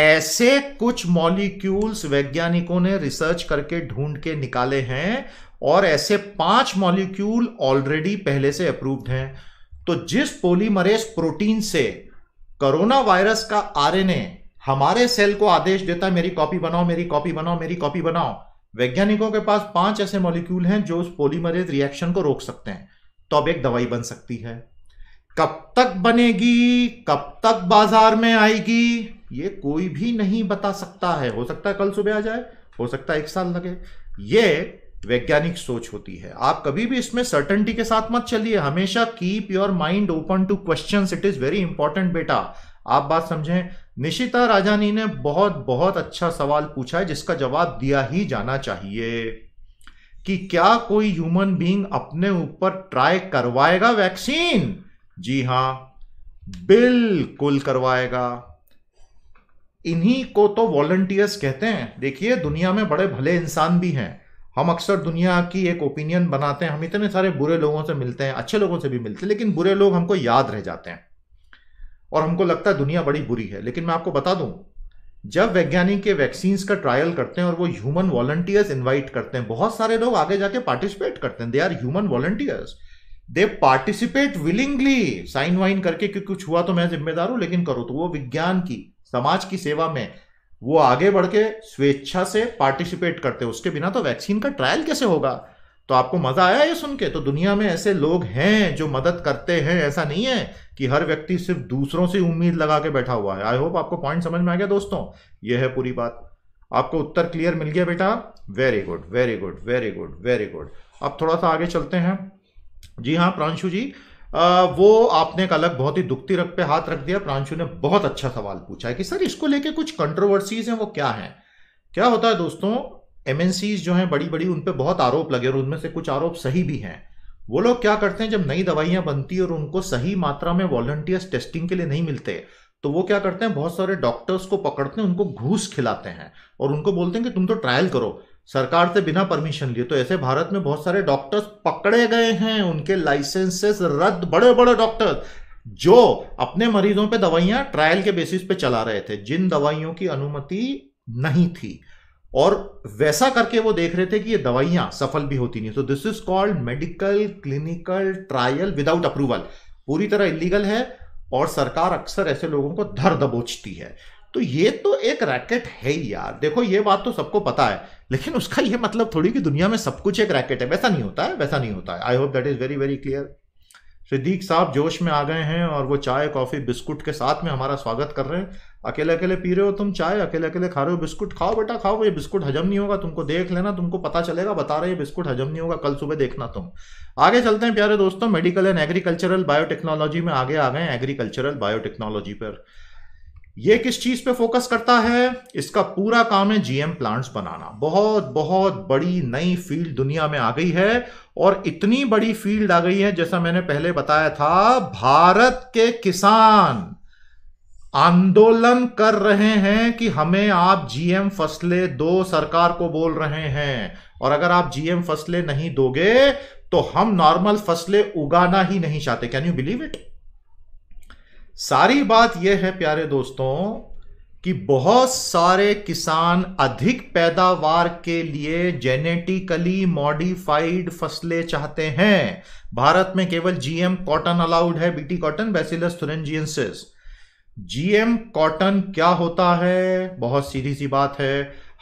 ऐसे कुछ मॉलिक्यूल्स वैज्ञानिकों ने रिसर्च करके ढूंढ के निकाले हैं और ऐसे पांच मॉलिक्यूल ऑलरेडी पहले से अप्रूव्ड हैं तो जिस पोलीमरेज प्रोटीन से कोरोना वायरस का आरएनए हमारे सेल को आदेश देता है मेरी कॉपी बनाओ मेरी कॉपी बनाओ मेरी कॉपी बनाओ वैज्ञानिकों के पास पांच ऐसे मॉलिक्यूल हैं जो उस पोलीमरेज रिएक्शन को रोक सकते हैं तो अब एक दवाई बन सकती है कब तक बनेगी कब तक बाजार में आएगी ये कोई भी नहीं बता सकता है हो सकता है कल सुबह आ जाए हो सकता है एक साल लगे ये वैज्ञानिक सोच होती है आप कभी भी इसमें सर्टनटी के साथ मत चलिए हमेशा keep your mind open to question it is very important बेटा आप बात समझें निशिता राजानी ने बहुत बहुत अच्छा सवाल पूछा है जिसका जवाब दिया ही जाना चाहिए कि क्या कोई ह्यूमन बीइंग अपने ऊपर ट्राई करवाएगा वैक्सीन जी हां बिल्कुल करवाएगा इन्हीं को तो वॉलंटियर्स कहते हैं देखिए दुनिया में बड़े भले इंसान भी हैं हम अक्सर दुनिया की एक ओपिनियन बनाते हैं हम इतने सारे बुरे लोगों से मिलते हैं अच्छे लोगों से भी मिलते हैं लेकिन बुरे लोग हमको याद रह जाते हैं और हमको लगता है दुनिया बड़ी बुरी है लेकिन मैं आपको बता दूं जब वैज्ञानिक के वैक्सीन्स का ट्रायल करते हैं और वो ह्यूमन वॉलंटियर्स इन्वाइट करते हैं बहुत सारे लोग आगे जाके पार्टिसिपेट करते हैं they are human volunteers they participate willingly sign वाइन करके क्योंकि कुछ हुआ तो मैं जिम्मेदार हूं लेकिन करो तो वो विज्ञान की समाज की सेवा में वो आगे बढ़ के स्वेच्छा से पार्टिसिपेट करते उसके बिना तो वैक्सीन का ट्रायल कैसे होगा तो आपको मजा आया ये सुन के तो दुनिया में ऐसे लोग हैं जो मदद करते हैं ऐसा नहीं है कि हर व्यक्ति सिर्फ दूसरों से उम्मीद लगा के बैठा हुआ है आई होप आपको पॉइंट समझ में आ गया दोस्तों ये है पूरी बात आपको उत्तर क्लियर मिल गया बेटा very good very good very good very good अब थोड़ा सा आगे चलते हैं जी हाँ प्रांशु जी आ, वो आपने एक अलग बहुत ही दुखती रख पे हाथ रख दिया प्रांशु ने बहुत अच्छा सवाल पूछा है कि सर इसको लेके कुछ कंट्रोवर्सीज हैं वो क्या हैं क्या होता है दोस्तों एम जो हैं बड़ी बड़ी उन पर बहुत आरोप लगे और उनमें से कुछ आरोप सही भी हैं वो लोग क्या करते हैं जब नई दवाइयां बनती है और उनको सही मात्रा में वॉलंटियर्स टेस्टिंग के लिए नहीं मिलते तो वो क्या करते हैं बहुत सारे डॉक्टर्स को पकड़ते हैं उनको घूस खिलाते हैं और उनको बोलते हैं कि तुम तो ट्रायल करो सरकार से बिना परमिशन लिए तो ऐसे भारत में बहुत सारे डॉक्टर्स पकड़े गए हैं उनके लाइसेंसेस रद्द बड़े बड़े डॉक्टर जो अपने मरीजों पे दवाइयां ट्रायल के बेसिस पे चला रहे थे जिन दवाइयों की अनुमति नहीं थी और वैसा करके वो देख रहे थे कि ये दवाइयां सफल भी होती नहीं तो this is called medical clinical trial without approval पूरी तरह इलीगल है और सरकार अक्सर ऐसे लोगों को धर दबोचती है तो ये तो एक रैकेट है ही यार देखो ये बात तो सबको पता है लेकिन उसका ये मतलब थोड़ी कि दुनिया में सब कुछ एक रैकेट है वैसा नहीं होता है वैसा नहीं होता है I hope that is very very clear Siddiq साहब जोश में आ गए हैं और वो चाय कॉफ़ी बिस्कुट के साथ में हमारा स्वागत कर रहे हैं अकेले अकेले पी रहे हो तुम चाय अकेले अकेले खा रहे हो बिस्कुट खाओ बेटा खाओ ये बिस्कुट हजम नहीं होगा तुमको देख लेना तुमको पता चलेगा बता रहे बिस्कुट हजम नहीं होगा कल सुबह देखना तुम आगे चलते हैं प्यारे दोस्तों मेडिकल एंड एग्रीकल्चरल बायोटेक्नोलॉजी में आगे आ गए एग्रीकल्चरल बायोटेक्नोलॉजी पर ये किस चीज पे फोकस करता है इसका पूरा काम है जीएम प्लांट्स बनाना बहुत बहुत बड़ी नई फील्ड दुनिया में आ गई है और इतनी बड़ी फील्ड आ गई है जैसा मैंने पहले बताया था भारत के किसान आंदोलन कर रहे हैं कि हमें आप जीएम फसलें दो सरकार को बोल रहे हैं और अगर आप जीएम फसलें नहीं दोगे तो हम नॉर्मल फसलें उगाना ही नहीं चाहते कैन यू बिलीव इट सारी बात यह है प्यारे दोस्तों कि बहुत सारे किसान अधिक पैदावार के लिए जेनेटिकली मॉडिफाइड फसलें चाहते हैं भारत में केवल जीएम कॉटन अलाउड है BT cotton bacillus thuringiensis GM cotton क्या होता है बहुत सीधी सी बात है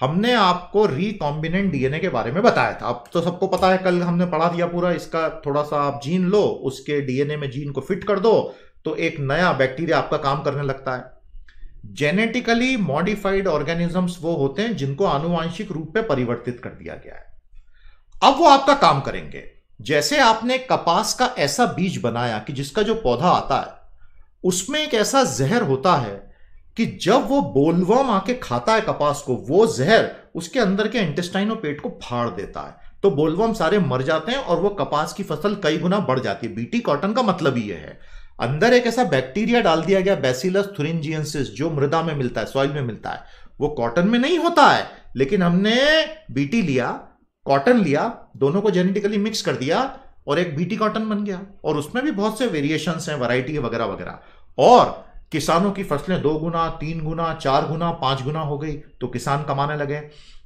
हमने आपको रिकॉम्बिनेंट डीएनए के बारे में बताया था अब तो सबको पता है कल हमने पढ़ा दिया पूरा इसका थोड़ा सा आप जीन लो उसके डीएनए में जीन को फिट कर दो तो एक नया बैक्टीरिया आपका काम करने लगता है जेनेटिकली मॉडिफाइड ऑर्गेनिजम्स वो होते हैं जिनको आनुवांशिक रूप में परिवर्तित कर दिया गया है अब वो आपका काम करेंगे जैसे आपने कपास का ऐसा बीज बनाया कि जिसका जो पौधा आता है उसमें एक ऐसा जहर होता है कि जब वो बोलवम आके खाता है कपास को वो जहर उसके अंदर के इंटेस्टाइन और पेट को फाड़ देता है तो बोलवम सारे मर जाते हैं और वो कपास की फसल कई गुना बढ़ जाती है बीटी कॉटन का मतलब ये है अंदर एक ऐसा बैक्टीरिया डाल दिया गया बेसिलस थुरिंजियंसिस जो मृदा में मिलता है सॉइल में मिलता है वो कॉटन में नहीं होता है लेकिन हमने बीटी लिया कॉटन लिया दोनों को जेनेटिकली मिक्स कर दिया और एक बीटी कॉटन बन गया और उसमें भी बहुत से वेरिएशन हैं वराइटी वगैरह वगैरह और किसानों की फसलें दो गुना तीन गुना चार गुना पांच गुना हो गई तो किसान कमाने लगे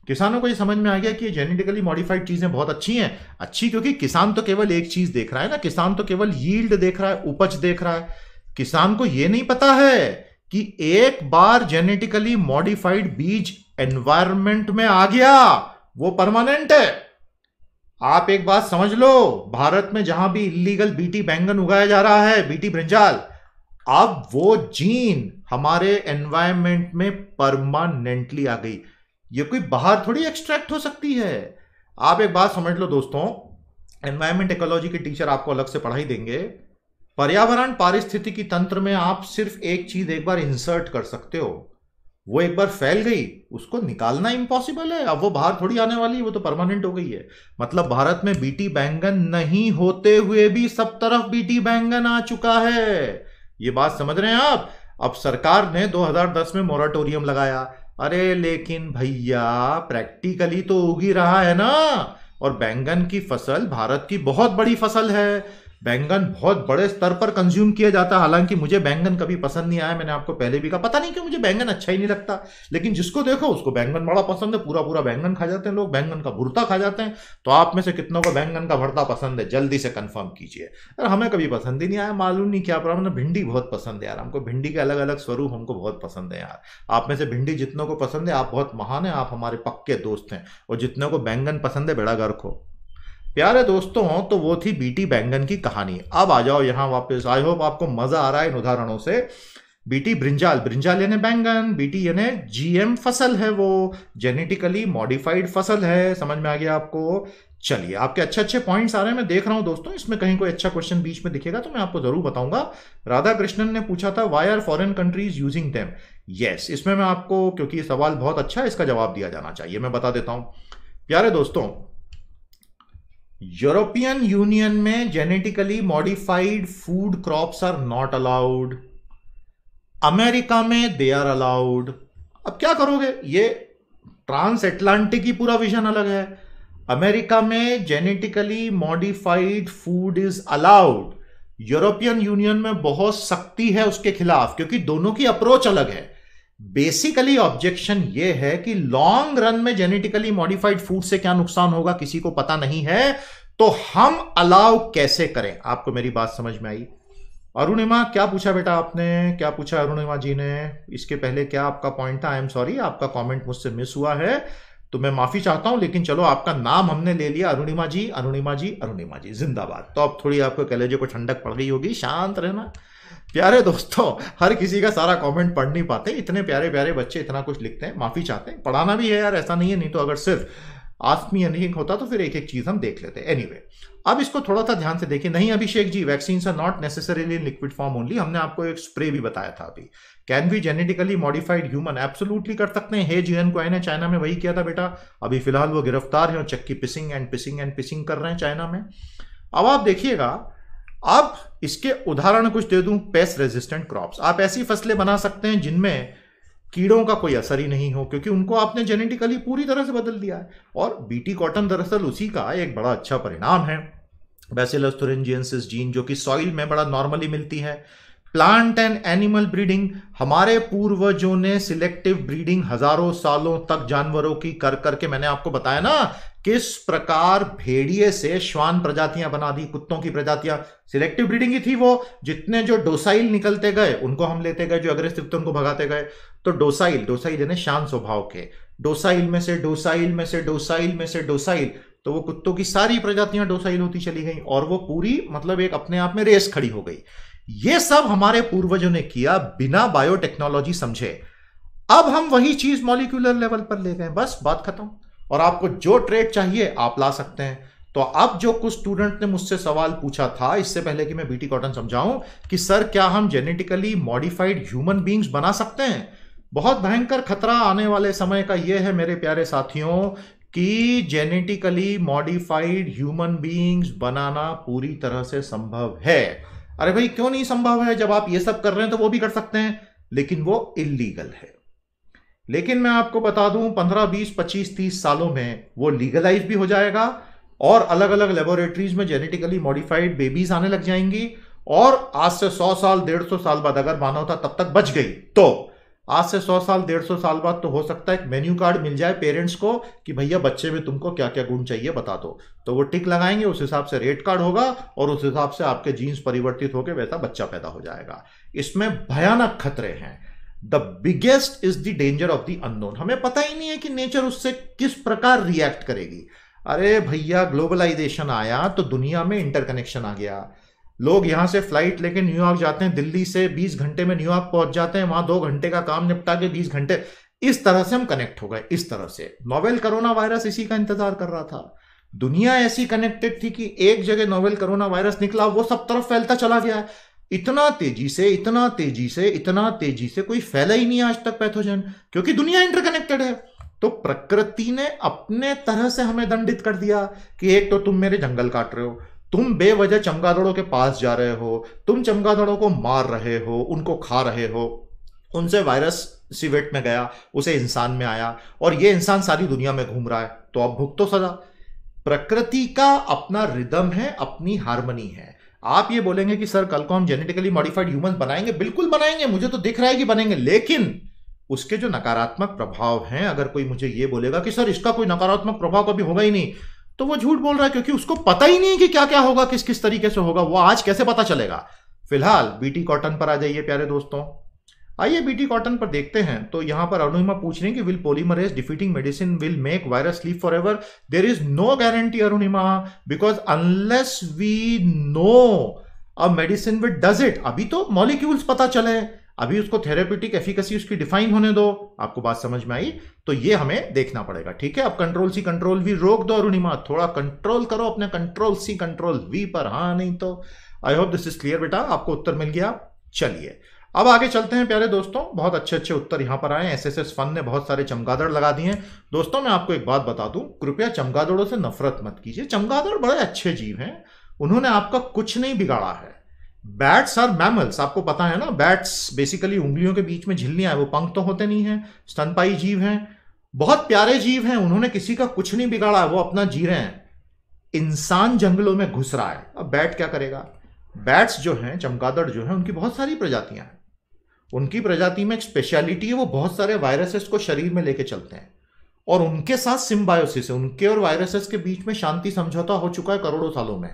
किसानों को ये समझ में आ गया कि ये जेनेटिकली मॉडिफाइड चीजें बहुत अच्छी हैं अच्छी क्योंकि किसान तो केवल एक चीज देख रहा है ना किसान तो केवल यील्ड देख रहा है उपज देख रहा है किसान को ये नहीं पता है कि एक बार जेनेटिकली मॉडिफाइड बीज एनवायरमेंट में आ गया वो परमानेंट है आप एक बात समझ लो भारत में जहां भी इलीगल बीटी बैंगन उगाया जा रहा है बीटी ब्रिंजाल अब वो जीन हमारे एनवायरमेंट में परमानेंटली आ गई ये कोई बाहर थोड़ी एक्सट्रैक्ट हो सकती है आप एक बात समझ लो दोस्तों एनवायरमेंट इकोलॉजी के टीचर आपको अलग से पढ़ाई देंगे पर्यावरण पारिस्थितिकी तंत्र में आप सिर्फ एक चीज एक बार इंसर्ट कर सकते हो वो एक बार फैल गई उसको निकालना इम्पॉसिबल है अब वो बाहर थोड़ी आने वाली है वो तो परमानेंट हो गई है मतलब भारत में बीटी बैंगन नहीं होते हुए भी सब तरफ बीटी बैंगन आ चुका है ये बात समझ रहे हैं आप अब सरकार ने 2010 में मोराटोरियम लगाया अरे लेकिन भैया प्रैक्टिकली तो उगी रहा है ना और बैंगन की फसल भारत की बहुत बड़ी फसल है बैंगन बहुत बड़े स्तर पर कंज्यूम किया जाता है हालांकि मुझे बैंगन कभी पसंद नहीं आया मैंने आपको पहले भी कहा पता नहीं क्यों मुझे बैंगन अच्छा ही नहीं लगता लेकिन जिसको देखो उसको बैंगन बड़ा पसंद है पूरा पूरा बैंगन खा जाते हैं लोग बैंगन का भुरता खा जाते हैं तो आप में से कितनों को बैंगन का भरता पसंद है जल्दी से कन्फर्म कीजिए यार हमें कभी पसंद ही नहीं आया मालूम नहीं क्या प्रॉब्लम भिंडी बहुत पसंद है यार हमको भिंडी के अलग अलग स्वरूप हमको बहुत पसंद है यार आप में से भिंडी जितनों को पसंद है आप बहुत महान है आप हमारे पक्के दोस्त हैं और जितनों को बैंगन पसंद है बेड़ा गर्क हो प्यारे दोस्तों तो वो थी बीटी बैंगन की कहानी अब आ जाओ यहां वापस आई होप आपको मजा आ रहा है इन उदाहरणों से बीटी ब्रिंजाल ब्रिंजाल यानी बैंगन बीटी यानी जीएम फसल है वो जेनेटिकली मॉडिफाइड फसल है समझ में आ गया आपको चलिए आपके अच्छे अच्छे पॉइंट्स आ रहे हैं मैं देख रहा हूं दोस्तों इसमें कहीं कोई अच्छा क्वेश्चन बीच में दिखेगा तो मैं आपको जरूर बताऊंगा राधा कृष्णन ने पूछा था why are foreign countries using them yes इसमें मैं आपको क्योंकि सवाल बहुत अच्छा है इसका जवाब दिया जाना चाहिए मैं बता देता हूं प्यारे दोस्तों यूरोपियन यूनियन में genetically modified food crops are not allowed America में दे आर अलाउड अब क्या करोगे ये ट्रांस एटलांटिक ही पूरा विजन अलग है अमेरिका में genetically modified food is allowed European Union में बहुत सख्ती है उसके खिलाफ क्योंकि दोनों की अप्रोच अलग है बेसिकली ऑब्जेक्शन ये है कि लॉन्ग रन में जेनेटिकली मॉडिफाइड फूड से क्या नुकसान होगा किसी को पता नहीं है तो हम अलाउ कैसे करें आपको मेरी बात समझ में आई अरुणिमा क्या पूछा बेटा आपने क्या पूछा अरुणिमा जी ने इसके पहले क्या आपका पॉइंट था आई एम सॉरी आपका कमेंट मुझसे मिस हुआ है तो मैं माफी चाहता हूं लेकिन चलो आपका नाम हमने ले लिया अरुणिमा जी अरुणिमा जी अरुणिमा जी जिंदाबाद तो अब थोड़ी आपको कलेजे को ठंडक पड़ गई होगी शांत रहना प्यारे दोस्तों हर किसी का सारा कमेंट पढ़ नहीं पाते इतने प्यारे प्यारे बच्चे इतना कुछ लिखते हैं माफ़ी चाहते हैं पढ़ाना भी है यार ऐसा नहीं है नहीं तो अगर सिर्फ आत्मीय नहीं होता तो फिर एक एक चीज़ हम देख लेते एनी anyway, अब इसको थोड़ा सा ध्यान से देखिए नहीं Abhishek ji vaccine are not necessarily liquid form only हमने आपको एक स्प्रे भी बताया था अभी can be genetically modified human absolutely कर सकते हैं हे जीएन को ने चाइना में वही किया था बेटा अभी फिलहाल वो गिरफ्तार है और चक्की पिसिंग एंड पिसिंग एंड पिसिंग कर रहे हैं चाइना में अब आप देखिएगा अब इसके उदाहरण कुछ दे दूं पेस्ट रेजिस्टेंट क्रॉप्स आप ऐसी फसलें बना सकते हैं जिनमें कीड़ों का कोई असर ही नहीं हो क्योंकि उनको आपने जेनेटिकली पूरी तरह से बदल दिया है और बीटी कॉटन दरअसल उसी का एक बड़ा अच्छा परिणाम है बैसिलस जीन जो कि सॉइल में बड़ा नॉर्मली मिलती है प्लांट एंड एनिमल ब्रीडिंग हमारे पूर्वजों ने सिलेक्टिव ब्रीडिंग हजारों सालों तक जानवरों की कर करके मैंने आपको बताया ना किस प्रकार भेड़िए से श्वान प्रजातियां बना दी कुत्तों की प्रजातियां सिलेक्टिव ब्रीडिंग ही थी वो जितने जो डोसाइल निकलते गए उनको हम लेते गए जो अग्रेसिव थे उनको भगाते गए तो डोसाइल डोसाइल यानी शांत स्वभाव के डोसाइल में से डोसाइल में से डोसाइल में से डोसाइल तो वो कुत्तों की सारी प्रजातियां डोसाइल होती चली गई और वो पूरी मतलब एक अपने आप में रेस खड़ी हो गई ये सब हमारे पूर्वजों ने किया बिना बायोटेक्नोलॉजी समझे अब हम वही चीज मॉलिक्यूलर लेवल पर ले गए बस बात खत्म और आपको जो ट्रेड चाहिए आप ला सकते हैं तो अब जो कुछ स्टूडेंट ने मुझसे सवाल पूछा था इससे पहले कि मैं बीटी कॉटन समझाऊं कि सर क्या हम जेनेटिकली मॉडिफाइड ह्यूमन बींग्स बना सकते हैं बहुत भयंकर खतरा आने वाले समय का यह है मेरे प्यारे साथियों कि जेनेटिकली मॉडिफाइड ह्यूमन बींग्स बनाना पूरी तरह से संभव है अरे भाई क्यों नहीं संभव है जब आप ये सब कर रहे हैं तो वो भी कर सकते हैं लेकिन वो इलीगल है लेकिन मैं आपको बता दूं 15, 20, 25, 30 सालों में वो लीगलाइज भी हो जाएगा और अलग अलग लेबोरेटरीज में जेनेटिकली मॉडिफाइड बेबीज आने लग जाएंगी और आज से 100 साल 150 साल बाद अगर मानव था तब तक बच गई तो आज से 100 साल 150 साल बाद तो हो सकता है एक मेन्यू कार्ड मिल जाए पेरेंट्स को कि भैया बच्चे में तुमको क्या क्या गुण चाहिए बता दो तो वो टिक लगाएंगे उस हिसाब से रेट कार्ड होगा और उस हिसाब से आपके जीन्स परिवर्तित होकर वैसा बच्चा पैदा हो जाएगा इसमें भयानक खतरे हैं the biggest is the danger of the unknown हमें पता ही नहीं है कि नेचर उससे किस प्रकार रिएक्ट करेगी अरे भैया ग्लोबलाइजेशन आया तो दुनिया में इंटरकनेक्शन आ गया लोग यहां से फ्लाइट लेके न्यूयॉर्क जाते हैं दिल्ली से 20 घंटे में न्यूयॉर्क पहुंच जाते हैं वहां दो घंटे का काम निपटा के 20 घंटे इस तरह से हम कनेक्ट हो गए इस तरह से नोवेल कोरोना वायरस इसी का इंतजार कर रहा था दुनिया ऐसी कनेक्टेड थी कि एक जगह नोवेल कोरोना वायरस निकला वो सब तरफ फैलता चला गया इतना तेजी से इतना तेजी से इतना तेजी से कोई फैला ही नहीं आज तक पैथोजन क्योंकि दुनिया इंटरकनेक्टेड है तो प्रकृति ने अपने तरह से हमें दंडित कर दिया कि एक तो तुम मेरे जंगल काट रहे हो तुम बेवजह चमगादड़ों के पास जा रहे हो तुम चमगादड़ों को मार रहे हो उनको खा रहे हो उनसे वायरस सिवेट में गया उसे इंसान में आया और ये इंसान सारी दुनिया में घूम रहा है तो अब भुगतो सजा प्रकृति का अपना रिदम है अपनी हारमनी है आप ये बोलेंगे कि सर कल को हम जेनेटिकली मॉडिफाइड ह्यूमन बनाएंगे बिल्कुल बनाएंगे मुझे तो दिख रहा है कि बनेंगे लेकिन उसके जो नकारात्मक प्रभाव हैं अगर कोई मुझे ये बोलेगा कि सर इसका कोई नकारात्मक प्रभाव कभी होगा ही नहीं तो वो झूठ बोल रहा है क्योंकि उसको पता ही नहीं कि क्या क्या होगा किस किस तरीके से होगा वो आज कैसे पता चलेगा फिलहाल बीटी कॉटन पर आ जाइए प्यारे दोस्तों आइए बीटी कॉटन पर देखते हैं तो यहां पर अरुणिमा पूछ रही कि will polymerase defeating medicine will make virus leave forever there is no guarantee Arunima because unless we know a medicine with does it अभी तो मॉलिक्यूल्स पता चले अभी उसको थेरेप्यूटिक एफिकेसी उसकी डिफाइन होने दो आपको बात समझ में आई तो ये हमें देखना पड़ेगा ठीक है अब कंट्रोल सी कंट्रोल वी रोक दो अरुणिमा थोड़ा कंट्रोल करो अपने कंट्रोल सी कंट्रोल वी पर हाँ नहीं तो I hope this is clear बेटा आपको उत्तर मिल गया चलिए अब आगे चलते हैं प्यारे दोस्तों बहुत अच्छे अच्छे उत्तर यहाँ पर आए एस एस एस फन ने बहुत सारे चमगादड़ लगा दिए हैं दोस्तों मैं आपको एक बात बता दूं कृपया चमगादड़ों से नफरत मत कीजिए चमगादड़ बड़े अच्छे जीव हैं उन्होंने आपका कुछ नहीं बिगाड़ा है बैट्स आर मैमल्स आपको पता है ना बैट्स बेसिकली उंगलियों के बीच में झिल्लियाँ वो पंख तो होते नहीं हैं स्तनपाई जीव हैं बहुत प्यारे जीव हैं उन्होंने किसी का कुछ नहीं बिगाड़ा है वो अपना जी रहे हैं इंसान जंगलों में घुस रहा है अब बैट क्या करेगा बैट्स जो हैं चमगादड़ जो हैं उनकी बहुत सारी प्रजातियां हैं उनकी प्रजाति में एक स्पेशलिटी है वो बहुत सारे वायरसेस को शरीर में लेके चलते हैं और उनके साथ सिम्बायोसिस है उनके और वायरसेस के बीच में शांति समझौता हो चुका है करोड़ों सालों में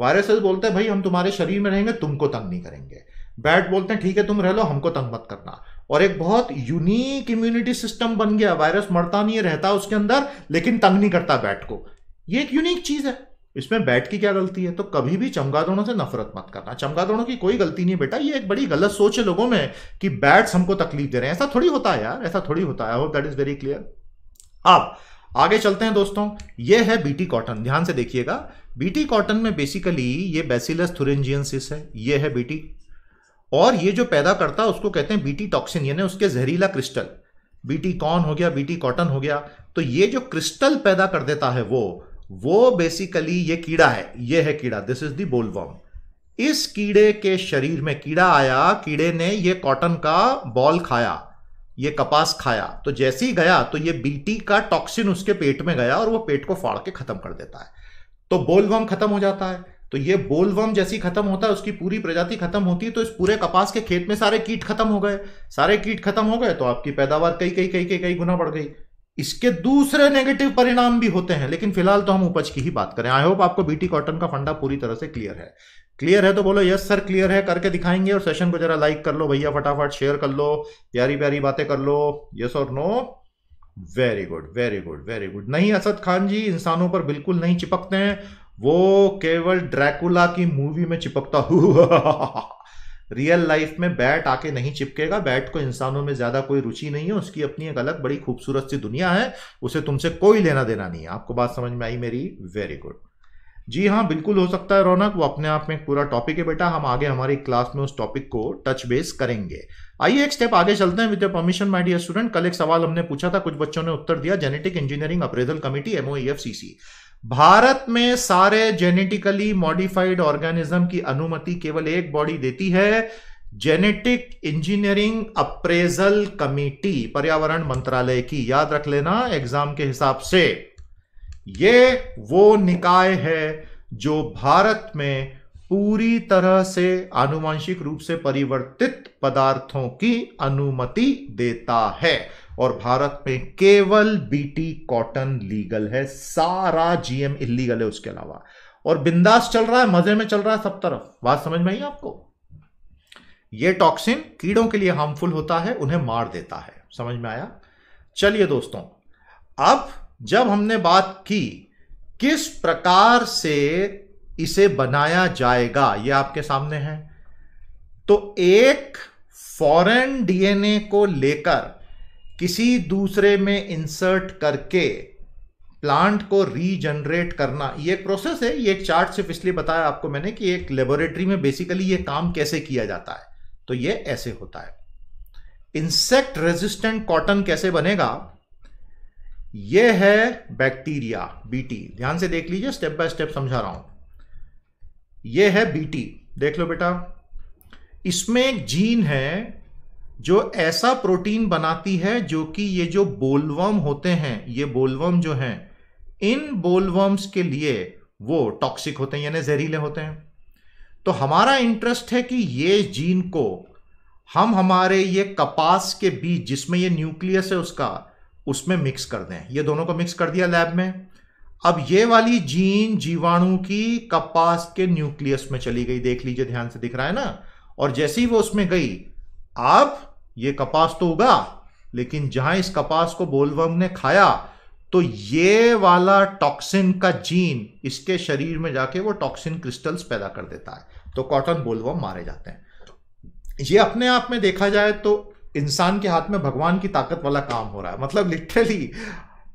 वायरसेस बोलते हैं भाई हम तुम्हारे शरीर में रहेंगे तुमको तंग नहीं करेंगे बैट बोलते हैं ठीक है तुम रह लो हमको तंग मत करना और एक बहुत यूनिक इम्यूनिटी सिस्टम बन गया वायरस मरता नहीं है रहता उसके अंदर लेकिन तंग नहीं करता बैट को ये एक यूनिक चीज है इसमें बैट की क्या गलती है तो कभी भी चमगादड़ों से नफरत मत करना चमगादड़ों की कोई गलती नहीं बेटा ये एक बड़ी गलत सोच है लोगों में कि बैट्स हमको तकलीफ दे रहे हैं ऐसा थोड़ी होता है यार ऐसा थोड़ी होता है hope that is very clear अब आगे चलते हैं दोस्तों ये है बीटी कॉटन ध्यान से देखिएगा बीटी कॉटन में बेसिकली ये बेसिलस थुरेंजियनसिस है ये है बीटी और ये जो पैदा करता है उसको कहते हैं बीटी टॉक्सिन यानी उसके जहरीला क्रिस्टल बीटी कॉन हो गया बीटी कॉटन हो गया तो ये जो क्रिस्टल पैदा कर देता है वो वो बेसिकली ये कीड़ा है ये है कीड़ा दिस इज दी बोलवॉम इस कीड़े के शरीर में कीड़ा आया कीड़े ने ये कॉटन का बॉल खाया ये कपास खाया तो जैसे ही गया तो ये बीटी का टॉक्सिन उसके पेट में गया और वो पेट को फाड़ के खत्म कर देता है तो बोलवम खत्म हो जाता है तो ये बोलवम जैसी खत्म होता है उसकी पूरी प्रजाति खत्म होती है तो इस पूरे कपास के खेत में सारे कीट खत्म हो गए सारे कीट खत्म हो गए तो आपकी पैदावार कई कई कई कई कई गुना बढ़ गई इसके दूसरे नेगेटिव परिणाम भी होते हैं लेकिन फिलहाल तो हम उपज की ही बात करें आई होप आपको बीटी कॉटन का फंडा पूरी तरह से क्लियर है क्लियर है तो बोलो यस सर क्लियर है करके दिखाएंगे और सेशन को जरा लाइक कर लो भैया फटाफट शेयर कर लो प्यारी प्यारी बातें कर लो यस और no very good very good very good नहीं असद खान जी इंसानों पर बिल्कुल नहीं चिपकते हैं वो केवल ड्रैकुला की मूवी में चिपकता हुआ रियल लाइफ में बैट आके नहीं चिपकेगा बैट को इंसानों में ज्यादा कोई रुचि नहीं है उसकी अपनी एक अलग बड़ी खूबसूरत सी दुनिया है उसे तुमसे कोई लेना देना नहीं है आपको बात समझ में आई मेरी वेरी गुड जी हाँ बिल्कुल हो सकता है रौनक वो अपने आप में एक पूरा टॉपिक है बेटा हम आगे हमारी क्लास में उस टॉपिक को टच बेस करेंगे आइए एक स्टेप आगे चलते हैं with permission my dear student कल एक सवाल हमने पूछा था कुछ बच्चों ने उत्तर दिया genetic engineering appraisal committee MoEFCC Bharat में सारे जेनेटिकली मॉडिफाइड ऑर्गेनिज्म की अनुमति केवल एक बॉडी देती है जेनेटिक इंजीनियरिंग अप्रेजल कमेटी पर्यावरण मंत्रालय की याद रख लेना एग्जाम के हिसाब से ये वो निकाय है जो भारत में पूरी तरह से आनुवंशिक रूप से परिवर्तित पदार्थों की अनुमति देता है और भारत में केवल बीटी कॉटन लीगल है सारा जीएम इलीगल है उसके अलावा और बिंदास चल रहा है मजे में चल रहा है सब तरफ बात समझ में आई आपको यह टॉक्सिन कीड़ों के लिए हार्मफुल होता है उन्हें मार देता है समझ में आया चलिए दोस्तों अब जब हमने बात की किस प्रकार से इसे बनाया जाएगा यह आपके सामने है तो एक फॉरेन डीएनए को लेकर किसी दूसरे में इंसर्ट करके प्लांट को रीजनरेट करना ये एक प्रोसेस है ये एक चार्ट सिर्फ इसलिए बताया आपको मैंने कि एक लेबोरेटरी में बेसिकली ये काम कैसे किया जाता है तो ये ऐसे होता है इंसेक्ट रेजिस्टेंट कॉटन कैसे बनेगा ये है बैक्टीरिया बीटी ध्यान से देख लीजिए स्टेप बाय स्टेप समझा रहा हूं यह है बीटी देख लो बेटा इसमें एक जीन है जो ऐसा प्रोटीन बनाती है जो कि ये जो बोलवम होते हैं ये बोलवम जो हैं इन बोलवम्स के लिए वो टॉक्सिक होते हैं यानी जहरीले होते हैं तो हमारा इंटरेस्ट है कि ये जीन को हम हमारे ये कपास के बीज जिसमें ये न्यूक्लियस है उसका उसमें मिक्स कर दें ये दोनों को मिक्स कर दिया लैब में अब ये वाली जीन जीवाणु की कपास के न्यूक्लियस में चली गई देख लीजिए ध्यान से दिख रहा है ना और जैसे ही वो उसमें गई आप ये कपास तो उगा लेकिन जहां इस कपास को बोलवर्म ने खाया तो ये वाला टॉक्सिन का जीन इसके शरीर में जाके वो टॉक्सिन क्रिस्टल्स पैदा कर देता है तो कॉटन बोलवर्म मारे जाते हैं ये अपने आप में देखा जाए तो इंसान के हाथ में भगवान की ताकत वाला काम हो रहा है मतलब लिटरली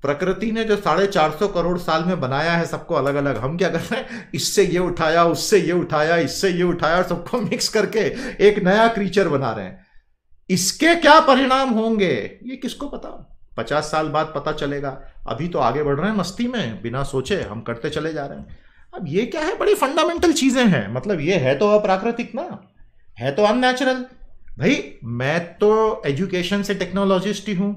प्रकृति ने जो साढ़े चार सौ करोड़ साल में बनाया है सबको अलग अलग हम क्या कर रहे हैं इससे ये उठाया उससे ये उठाया इससे ये उठाया और सबको मिक्स करके एक नया क्रीचर बना रहे हैं इसके क्या परिणाम होंगे ये किसको पता पचास साल बाद पता चलेगा अभी तो आगे बढ़ रहे हैं मस्ती में बिना सोचे हम करते चले जा रहे हैं अब ये क्या है बड़ी फंडामेंटल चीजें हैं मतलब ये है तो अप्राकृतिक ना है तो अननेचुरल भाई मैं तो एजुकेशन से टेक्नोलॉजिस्ट ही हूं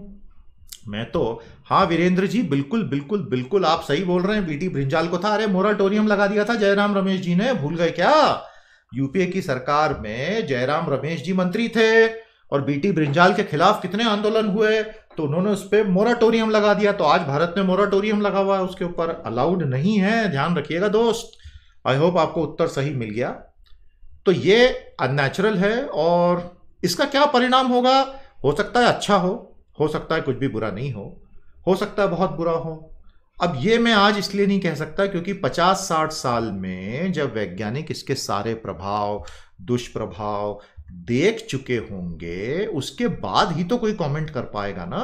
मैं तो हाँ वीरेंद्र जी बिल्कुल बिल्कुल बिल्कुल आप सही बोल रहे हैं बीटी ब्रिंजाल को था अरे मोराटोरियम लगा दिया था जयराम रमेश जी ने भूल गए क्या यूपीए की सरकार में जयराम रमेश जी मंत्री थे और बीटी ब्रिंजाल के खिलाफ कितने आंदोलन हुए तो उन्होंने उस पर मोराटोरियम लगा दिया तो आज भारत में मोराटोरियम लगा हुआ है उसके ऊपर अलाउड नहीं है ध्यान रखिएगा दोस्त आई होप आपको उत्तर सही मिल गया तो ये अननेचुरल है और इसका क्या परिणाम होगा हो सकता है अच्छा हो हो सकता है कुछ भी बुरा नहीं हो हो सकता है बहुत बुरा हो अब ये मैं आज इसलिए नहीं कह सकता क्योंकि 50-60 साल में जब वैज्ञानिक इसके सारे प्रभाव दुष्प्रभाव देख चुके होंगे उसके बाद ही तो कोई कमेंट कर पाएगा ना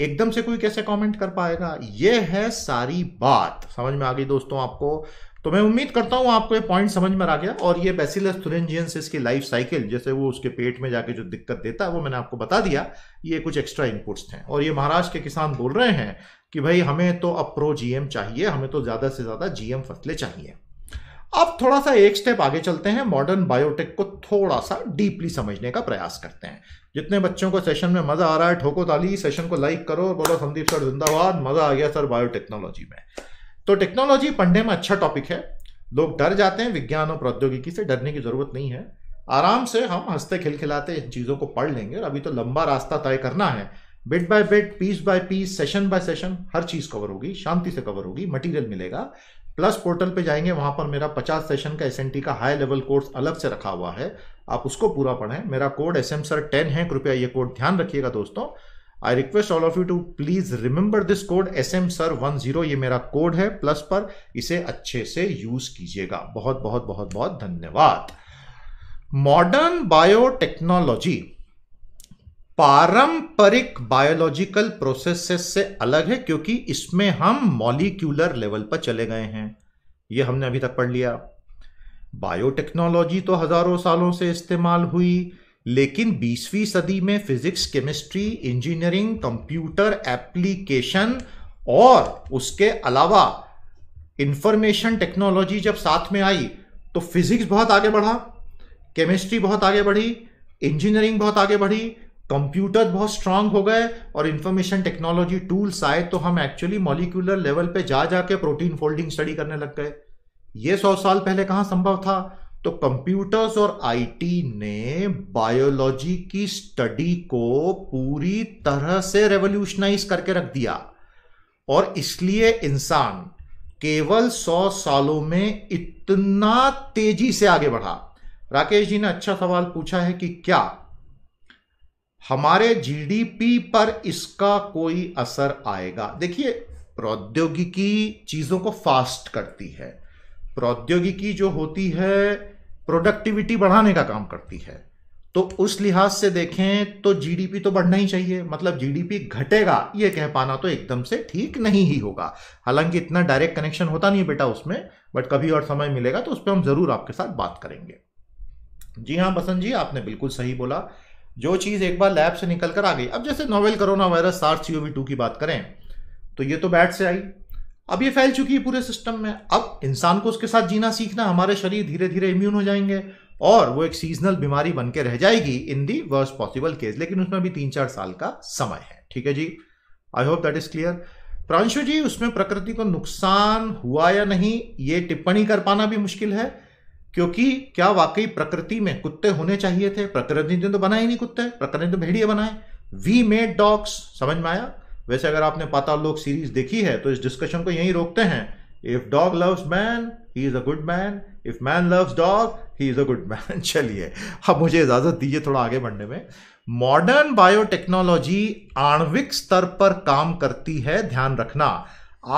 एकदम से कोई कैसे कमेंट कर पाएगा ये है सारी बात समझ में आ गई दोस्तों आपको तो मैं उम्मीद करता हूं आपको ये पॉइंट समझ में आ गया और ये बेसिलस थुरेंजियंसिस की लाइफ साइकिल जैसे वो उसके पेट में जाके जो दिक्कत देता है वो मैंने आपको बता दिया ये कुछ एक्स्ट्रा इनपुट्स हैं और ये महाराष्ट्र के किसान बोल रहे हैं कि भाई हमें तो अप्रो जीएम चाहिए हमें तो ज़्यादा से ज़्यादा जीएम फसलें चाहिए अब थोड़ा सा एक स्टेप आगे चलते हैं मॉडर्न बायोटेक को थोड़ा सा डीपली समझने का प्रयास करते हैं जितने बच्चों को सेशन में मजा आ रहा है ठोको ताली सेशन को लाइक करो और बोलो संदीप सर जिंदाबाद मजा आ गया सर बायोटेक्नोलॉजी में तो टेक्नोलॉजी पढ़ने में अच्छा टॉपिक है लोग डर जाते हैं विज्ञान और प्रौद्योगिकी से डरने की जरूरत नहीं है आराम से हम हंसते खिलखिलाते इन चीज़ों को पढ़ लेंगे और अभी तो लंबा रास्ता तय करना है bit by bit piece by piece session by session हर चीज़ कवर होगी शांति से कवर होगी मटेरियल मिलेगा प्लस पोर्टल पे जाएंगे वहां पर मेरा 50 सेशन का एस का हाई लेवल कोर्स अलग से रखा हुआ है आप उसको पूरा पढ़ें मेरा code S M sir ten है कृपया ये कोड ध्यान रखिएगा दोस्तों I request all of you to please remember this code S M sir one zero ये मेरा कोड है प्लस पर इसे अच्छे से यूज कीजिएगा बहुत बहुत बहुत बहुत धन्यवाद मॉडर्न बायोटेक्नोलॉजी पारंपरिक बायोलॉजिकल प्रोसेसेस से अलग है क्योंकि इसमें हम मॉलिक्यूलर लेवल पर चले गए हैं यह हमने अभी तक पढ़ लिया बायोटेक्नोलॉजी तो हजारों सालों से इस्तेमाल हुई लेकिन 20वीं सदी में physics chemistry engineering computer application और उसके अलावा इंफॉर्मेशन टेक्नोलॉजी जब साथ में आई तो फिजिक्स बहुत आगे बढ़ा केमिस्ट्री बहुत आगे बढ़ी इंजीनियरिंग बहुत आगे बढ़ी कंप्यूटर बहुत स्ट्रांग हो गए और इंफॉर्मेशन टेक्नोलॉजी टूल्स आए तो हम एक्चुअली मॉलिक्यूलर लेवल पे जा जाके प्रोटीन फोल्डिंग स्टडी करने लग गए ये सौ साल पहले कहाँ संभव था तो कंप्यूटर्स और आईटी ने बायोलॉजी की स्टडी को पूरी तरह से रेवोल्यूशनाइज करके रख दिया और इसलिए इंसान केवल सौ सालों में इतना तेजी से आगे बढ़ा राकेश जी ने अच्छा सवाल पूछा है कि क्या हमारे जीडीपी पर इसका कोई असर आएगा देखिए प्रौद्योगिकी चीज़ों को फास्ट करती है प्रौद्योगिकी जो होती है प्रोडक्टिविटी बढ़ाने का काम करती है तो उस लिहाज से देखें तो जीडीपी तो बढ़ना ही चाहिए मतलब जीडीपी घटेगा यह कह पाना तो एकदम से ठीक नहीं ही होगा हालांकि इतना डायरेक्ट कनेक्शन होता नहीं बेटा उसमें बट कभी और समय मिलेगा तो उस पर हम ज़रूर आपके साथ बात करेंगे जी हाँ बसंत जी आपने बिल्कुल सही बोला जो चीज़ एक बार लैब से निकल कर आ गई अब जैसे नोवेल कोरोना वायरस सार सी टू की बात करें तो ये तो बैट से आई अब ये फैल चुकी है पूरे सिस्टम में अब इंसान को उसके साथ जीना सीखना हमारे शरीर धीरे धीरे इम्यून हो जाएंगे और वो एक सीजनल बीमारी बन के रह जाएगी in the worst possible case लेकिन उसमें भी तीन चार साल का समय है ठीक है जी I hope that is clear Pranshu ji उसमें प्रकृति को नुकसान हुआ या नहीं ये टिप्पणी कर पाना भी मुश्किल है क्योंकि क्या वाकई प्रकृति में कुत्ते होने चाहिए थे प्रकृति ने तो बनाए नहीं कुत्ते प्रकृति ने तो भेड़िए बनाए वी मेड डॉग्स समझ में आया वैसे अगर आपने पाताल लोक सीरीज देखी है तो इस डिस्कशन को यहीं रोकते हैं if dog loves man he is a good man if man loves dog he is a good man चलिए अब मुझे इजाजत दीजिए थोड़ा आगे बढ़ने में मॉडर्न बायोटेक्नोलॉजी आणविक स्तर पर काम करती है ध्यान रखना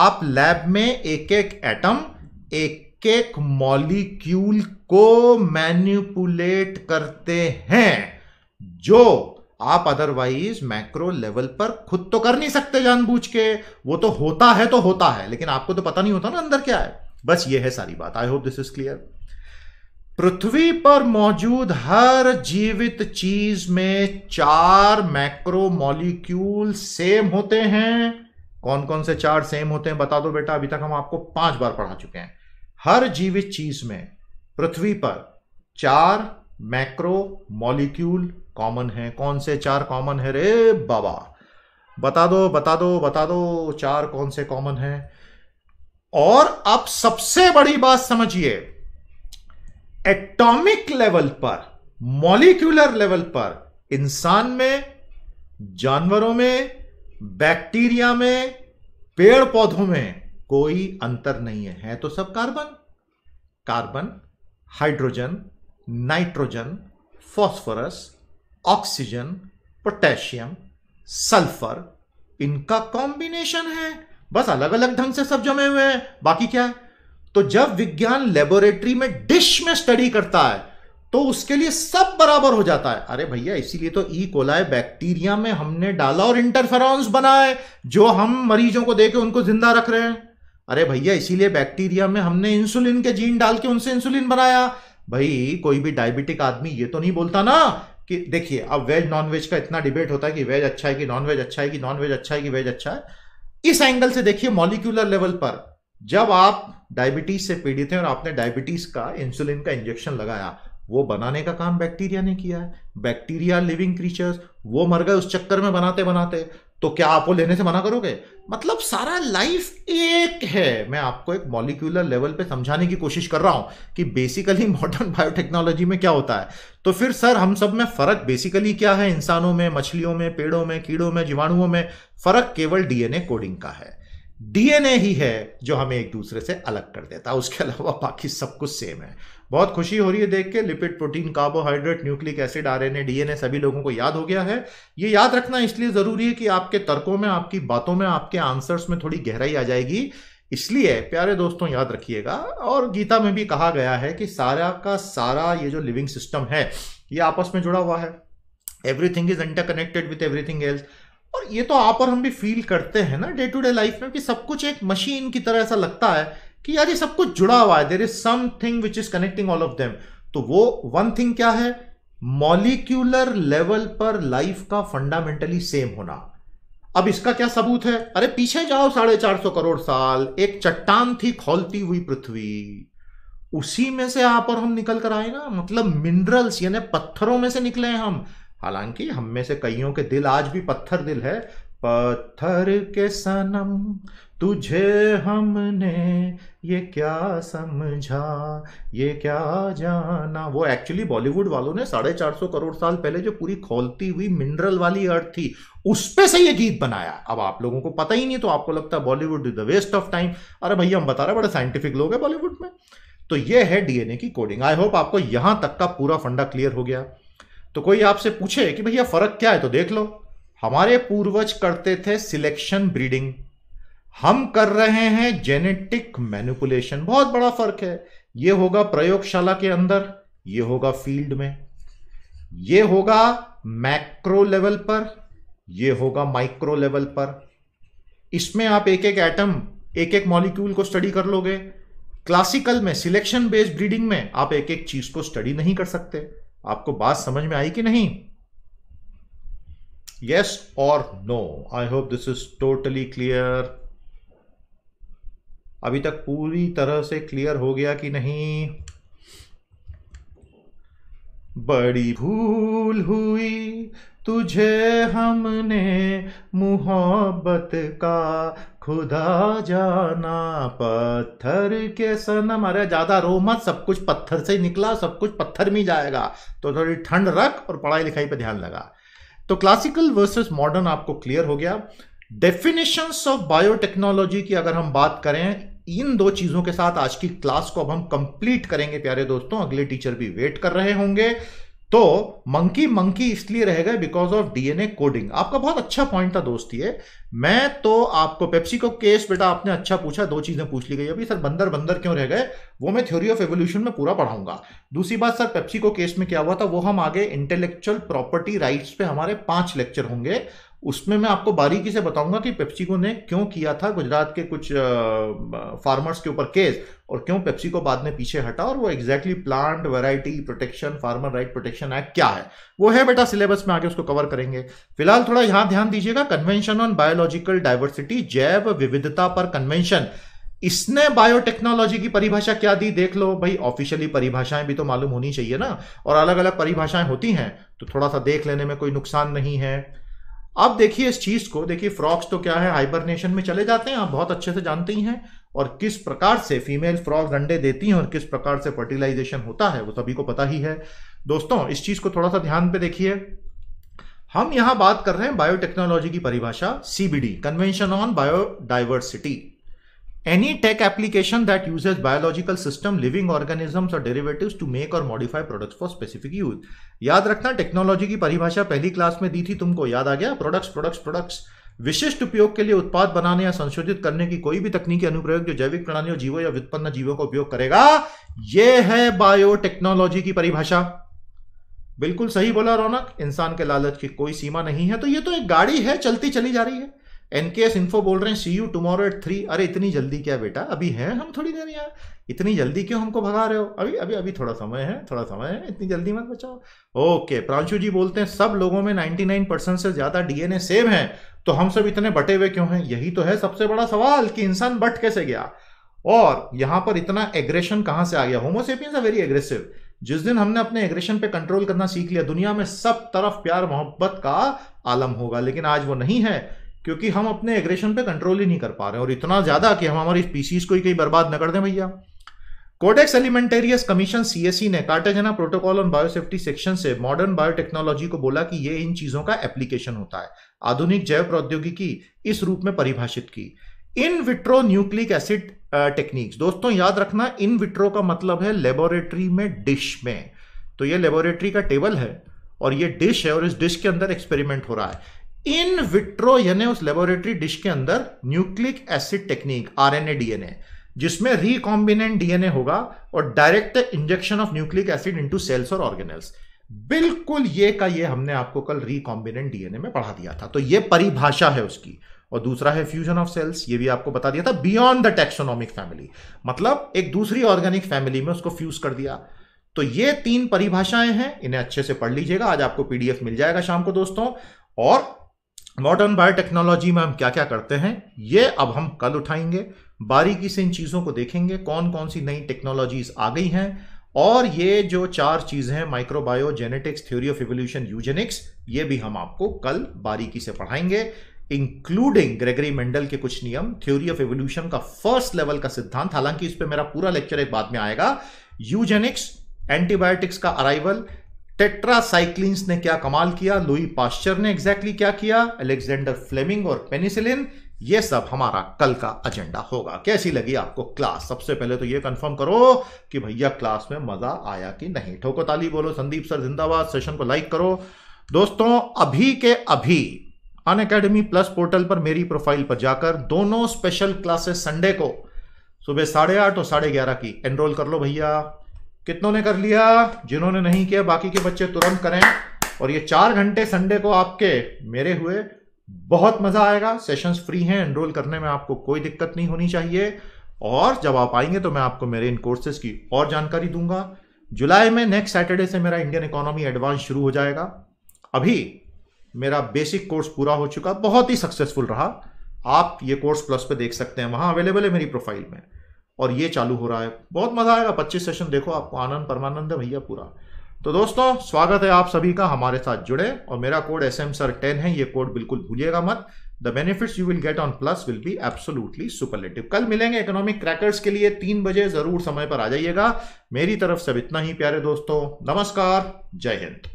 आप लैब में एक एक एटम एक एक मॉलिक्यूल को मैन्युपुलेट करते हैं जो आप अदरवाइज मैक्रो लेवल पर खुद तो कर नहीं सकते जानबूझ के वो तो होता है तो होता है लेकिन आपको तो पता नहीं होता ना अंदर क्या है बस ये है सारी बात I hope this is clear पृथ्वी पर मौजूद हर जीवित चीज में चार मैक्रो मॉलिक्यूल सेम होते हैं कौन कौन से चार सेम होते हैं बता दो बेटा अभी तक हम आपको पांच बार पढ़ा चुके हैं हर जीवित चीज में पृथ्वी पर चार मैक्रो मॉलिक्यूल कॉमन है कौन से चार कॉमन है रे बाबा बता दो बता दो बता दो चार कौन से कॉमन है और आप सबसे बड़ी बात समझिए एटॉमिक लेवल पर मॉलिक्यूलर लेवल पर इंसान में जानवरों में बैक्टीरिया में पेड़ पौधों में कोई अंतर नहीं है, है तो सब carbon carbon hydrogen nitrogen phosphorus oxygen potassium sulphur इनका कॉम्बिनेशन है बस अलग अलग ढंग से सब जमे हुए हैं बाकी क्या है तो जब विज्ञान लेबोरेटरी में डिश में स्टडी करता है तो उसके लिए सब बराबर हो जाता है अरे भैया इसीलिए तो ई कोलाय बैक्टीरिया में हमने डाला और इंटरफेरॉन्स बनाए जो हम मरीजों को देकर उनको जिंदा रख रहे हैं अरे भैया इसीलिए बैक्टीरिया में हमने इंसुलिन के जीन डाल के उनसे इंसुलिन बनाया भाई कोई भी डायबिटिक आदमी ये तो नहीं बोलता ना कि देखिए अब वेज नॉन वेज का इतना डिबेट होता है कि वेज अच्छा है कि नॉन वेज अच्छा है कि नॉन वेज अच्छा है कि वेज अच्छा है इस एंगल से देखिए मॉलिक्यूलर लेवल पर जब आप डायबिटीज से पीड़ित हैं और आपने डायबिटीज का इंसुलिन का इंजेक्शन लगाया वो बनाने का काम बैक्टीरिया ने किया है बैक्टीरिया लिविंग क्रीचर्स वो मर गए उस चक्कर में बनाते बनाते तो क्या वो लेने से मना करोगे मतलब सारा लाइफ एक है मैं आपको एक मॉलिक्यूलर लेवल पे समझाने की कोशिश कर रहा हूं कि बेसिकली मॉडर्न बायोटेक्नोलॉजी में क्या होता है तो फिर सर हम सब में फर्क बेसिकली क्या है इंसानों में मछलियों में पेड़ों में कीड़ों में जीवाणुओं में फर्क केवल डीएनए कोडिंग का है डीएनए ही है जो हमें एक दूसरे से अलग कर देता है उसके अलावा बाकी सब कुछ सेम है बहुत खुशी हो रही है देख के lipid protein carbohydrate nucleic acid R N DNA सभी लोगों को याद हो गया है ये याद रखना इसलिए जरूरी है कि आपके तर्कों में आपकी बातों में आपके आंसर्स में थोड़ी गहराई आ जाएगी इसलिए प्यारे दोस्तों याद रखिएगा और गीता में भी कहा गया है कि सारा का सारा ये जो लिविंग सिस्टम है ये आपस में जुड़ा हुआ है everything is interconnected with everything else और ये तो आप और हम भी फील करते हैं ना डे टू डे लाइफ में कि सब कुछ एक मशीन की तरह ऐसा लगता है कि यार ये सब कुछ जुड़ा हुआ है there is something which is connecting all of them तो वो वन थिंग क्या है मॉलिक्यूलर लेवल पर लाइफ का फंडामेंटली सेम होना अब इसका क्या सबूत है अरे पीछे जाओ साढ़े चार सौ करोड़ साल एक चट्टान थी खोलती हुई पृथ्वी उसी में से आप और हम निकल कर आए ना मतलब मिनरल्स यानी पत्थरों में से निकले हैं हम हालांकि हम में से कईयों के दिल आज भी पत्थर दिल है पत्थर के सनम तुझे हमने ये क्या समझा ये क्या जाना वो एक्चुअली बॉलीवुड वालों ने साढ़े चार सौ करोड़ साल पहले जो पूरी खोलती हुई मिनरल वाली अर्थ थी उस पर से ये गीत बनाया अब आप लोगों को पता ही नहीं तो आपको लगता है Bollywood is the waste of time अरे भैया हम बता रहे बड़े साइंटिफिक लोग हैं बॉलीवुड में तो ये है डीएनए की कोडिंग आई होप आपको यहां तक का पूरा फंडा क्लियर हो गया तो कोई आपसे पूछे कि भैया फर्क क्या है तो देख लो हमारे पूर्वज करते थे सिलेक्शन ब्रीडिंग हम कर रहे हैं जेनेटिक मैनिपुलेशन बहुत बड़ा फर्क है ये होगा प्रयोगशाला के अंदर ये होगा फील्ड में ये होगा मैक्रो लेवल पर ये होगा माइक्रो लेवल पर इसमें आप एक एक एटम एक एक मॉलिक्यूल को स्टडी कर लोगे क्लासिकल में सिलेक्शन बेस्ड ब्रीडिंग में आप एक एक चीज को स्टडी नहीं कर सकते आपको बात समझ में आई कि नहीं यस और no I hope this is totally clear अभी तक पूरी तरह से क्लियर हो गया कि नहीं बड़ी भूल हुई तुझे हमने मुहब्बत का खुदा जाना पत्थर के सनम अरे ज्यादा रो मत सब कुछ पत्थर से ही निकला सब कुछ पत्थर में जाएगा तो थोड़ी ठंड रख और पढ़ाई लिखाई पर ध्यान लगा तो क्लासिकल वर्सेस मॉडर्न आपको क्लियर हो गया डेफिनेशंस ऑफ बायोटेक्नोलॉजी की अगर हम बात करें इन दो चीजों के साथ आज की क्लास को अब हम कंप्लीट करेंगे प्यारे दोस्तों अगले टीचर भी वेट कर रहे होंगे तो मंकी मंकी इसलिए रहेगा बिकॉज ऑफ डीएनए कोडिंग आपका बहुत अच्छा पॉइंट था दोस्त ये मैं तो आपको पेप्सी को केस बेटा आपने अच्छा पूछा दो चीजें पूछ ली गई अभी सर बंदर बंदर क्यों रह गए वो मैं थ्योरी ऑफ एवोल्यूशन में पूरा पढ़ाऊंगा दूसरी बात सर पेप्सी को केस में क्या हुआ था वो हम आगे इंटेलेक्चुअल प्रॉपर्टी राइट्स पे हमारे पांच लेक्चर होंगे उसमें मैं आपको बारीकी से बताऊंगा कि पेप्सिको ने क्यों किया था गुजरात के कुछ फार्मर्स के ऊपर केस और क्यों पेप्सिको बाद में पीछे हटा और वो exactly plant variety protection farmer right protection act क्या है वो है बेटा सिलेबस में आगे उसको कवर करेंगे फिलहाल थोड़ा यहां ध्यान दीजिएगा कन्वेंशन ऑन बायोलॉजिकल डाइवर्सिटी जैव विविधता पर कन्वेंशन इसने बायोटेक्नोलॉजी की परिभाषा क्या दी देख लो भाई ऑफिशियली परिभाषाएं भी तो मालूम होनी चाहिए ना और अलग अलग परिभाषाएं होती हैं तो थोड़ा सा देख लेने में कोई नुकसान नहीं है अब देखिए इस चीज को देखिए फ्रॉक्स तो क्या है हाइबरनेशन में चले जाते हैं आप बहुत अच्छे से जानते ही हैं और किस प्रकार से फीमेल फ्रॉक्स अंडे देती हैं और किस प्रकार से फर्टिलाइजेशन होता है वो सभी को पता ही है दोस्तों इस चीज को थोड़ा सा ध्यान पे देखिए हम यहां बात कर रहे हैं बायोटेक्नोलॉजी की परिभाषा CBD convention on biodiversity Any tech application that uses biological system, living organisms or derivatives to make or modify products for specific use. याद रखना टेक्नोलॉजी की परिभाषा पहली क्लास में दी थी तुमको याद आ गया प्रोडक्ट्स प्रोडक्ट्स प्रोडक्ट्स विशिष्ट उपयोग के लिए उत्पाद बनाने या संशोधित करने की कोई भी तकनीकी अनुप्रयोग जो जैविक प्रणालियों जीवों या व्युत्पन्न जीवों का उपयोग करेगा यह है बायोटेक्नोलॉजी की परिभाषा बिल्कुल सही बोला रौनक इंसान के लालच की कोई सीमा नहीं है तो ये तो एक गाड़ी है चलती चली जा रही है एनकेएस इन्फो बोल रहे हैं see you tomorrow at three अरे इतनी जल्दी क्या बेटा अभी है हम थोड़ी देर यहाँ इतनी जल्दी क्यों हमको भगा रहे हो अभी अभी अभी थोड़ा समय है थोड़ा समय है इतनी जल्दी मत बचाओ ओके प्रांशु जी बोलते हैं सब लोगों में नाइन परसेंट से ज़्यादा डीएनए सेम है तो हम सब इतने बटे हुए क्यों हैं यही तो है सबसे बड़ा सवाल कि इंसान बट कैसे गया और यहां पर इतना एग्रेशन कहां से आ गया होमोसेपियंस वेरी एग्रेसिव जिस दिन हमने अपने एग्रेशन पे कंट्रोल करना सीख लिया दुनिया में सब तरफ प्यार मोहब्बत का आलम होगा लेकिन आज वो नहीं है क्योंकि हम अपने एग्रेशन पे कंट्रोल ही नहीं कर पा रहे और इतना ज्यादा कि हम हमारी स्पीसीज को ही कहीं बर्बाद न कर दें भैया कोडेक्स एलिमेंटेरियस कमीशन सीएससी ने Cartagena protocol on biosafety section से मॉडर्न बायोटेक्नोलॉजी को बोला कि ये इन चीजों का एप्लीकेशन होता है आधुनिक जैव प्रौद्योगिकी इस रूप में परिभाषित की in vitro nucleic acid techniques दोस्तों याद रखना इन विट्रो का मतलब है लेबोरेटरी में डिश में तो ये लेबोरेटरी का टेबल है और ये डिश है और इस डिश के अंदर एक्सपेरिमेंट हो रहा है इन विट्रो यानी उस लेबोरेटरी डिश के अंदर nucleic acid technique RNA DNA जिसमें रिकॉम्बिनेंट डीएनए होगा और direct injection of nucleic acid into cells और ऑर्गेनल्स बिल्कुल ये का ये हमने आपको कल रिकॉम्बिनेंट डीएनए में पढ़ा दिया था तो ये परिभाषा है उसकी और दूसरा है फ्यूजन ऑफ सेल्स ये भी आपको बता दिया था बियॉन्ड द टेक्सोनॉमिक फैमिली मतलब एक दूसरी ऑर्गेनिक फैमिली में उसको फ्यूज कर दिया तो ये तीन परिभाषाएं हैं इन्हें अच्छे से पढ़ लीजिएगा आज आपको पीडीएफ मिल जाएगा शाम को दोस्तों और मॉडर्न बायोटेक्नोलॉजी में हम क्या क्या करते हैं ये अब हम कल उठाएंगे बारीकी से इन चीज़ों को देखेंगे कौन कौन सी नई टेक्नोलॉजीज आ गई हैं और ये जो चार चीज़ें हैं microbio genetics theory of evolution eugenics ये भी हम आपको कल बारीकी से पढ़ाएंगे इंक्लूडिंग ग्रेगरी मेंडल के कुछ नियम थ्योरी ऑफ एवोल्यूशन का फर्स्ट लेवल का सिद्धांत हालांकि इस पर मेरा पूरा लेक्चर एक बाद में आएगा यूजेनिक्स एंटीबायोटिक्स का अराइवल टेट्रासाइक्लिन ने क्या कमाल किया लुई पास्चर ने एग्जैक्टली exactly क्या किया अलेक्जेंडर फ्लेमिंग और पेनिसिलिन ये सब हमारा कल का एजेंडा होगा कैसी लगी आपको क्लास सबसे पहले तो ये कंफर्म करो कि भैया क्लास में मजा आया कि नहीं ठोको ताली बोलो संदीप सर जिंदाबाद सेशन को लाइक करो दोस्तों अभी के अभी अन अकेडमी प्लस पोर्टल पर मेरी प्रोफाइल पर जाकर दोनों स्पेशल क्लासेस संडे को सुबह साढ़े आठ और साढ़े ग्यारह की एनरोल कर लो भैया कितनों ने कर लिया जिन्होंने नहीं किया बाकी के बच्चे तुरंत करें और ये चार घंटे संडे को आपके मेरे हुए बहुत मजा आएगा सेशंस फ्री हैं एनरोल करने में आपको कोई दिक्कत नहीं होनी चाहिए और जब आप आएंगे तो मैं आपको मेरे इन कोर्सेज की और जानकारी दूंगा जुलाई में नेक्स्ट सैटरडे से मेरा इंडियन इकोनॉमी एडवांस शुरू हो जाएगा अभी मेरा बेसिक कोर्स पूरा हो चुका बहुत ही सक्सेसफुल रहा आप ये कोर्स प्लस पे देख सकते हैं वहां अवेलेबल है मेरी प्रोफाइल में और ये चालू हो रहा है बहुत मज़ा आएगा पच्चीस सेशन देखो आपको आनंद परमानंद है भैया पूरा तो दोस्तों स्वागत है आप सभी का हमारे साथ जुड़े और मेरा code S M sir ten है ये कोड बिल्कुल भूलिएगा मत the benefits you will get on plus will be absolutely superlative कल मिलेंगे इकोनॉमिक क्रैकर्स के लिए तीन बजे जरूर समय पर आ जाइएगा मेरी तरफ सब इतना ही प्यारे दोस्तों नमस्कार जय हिंद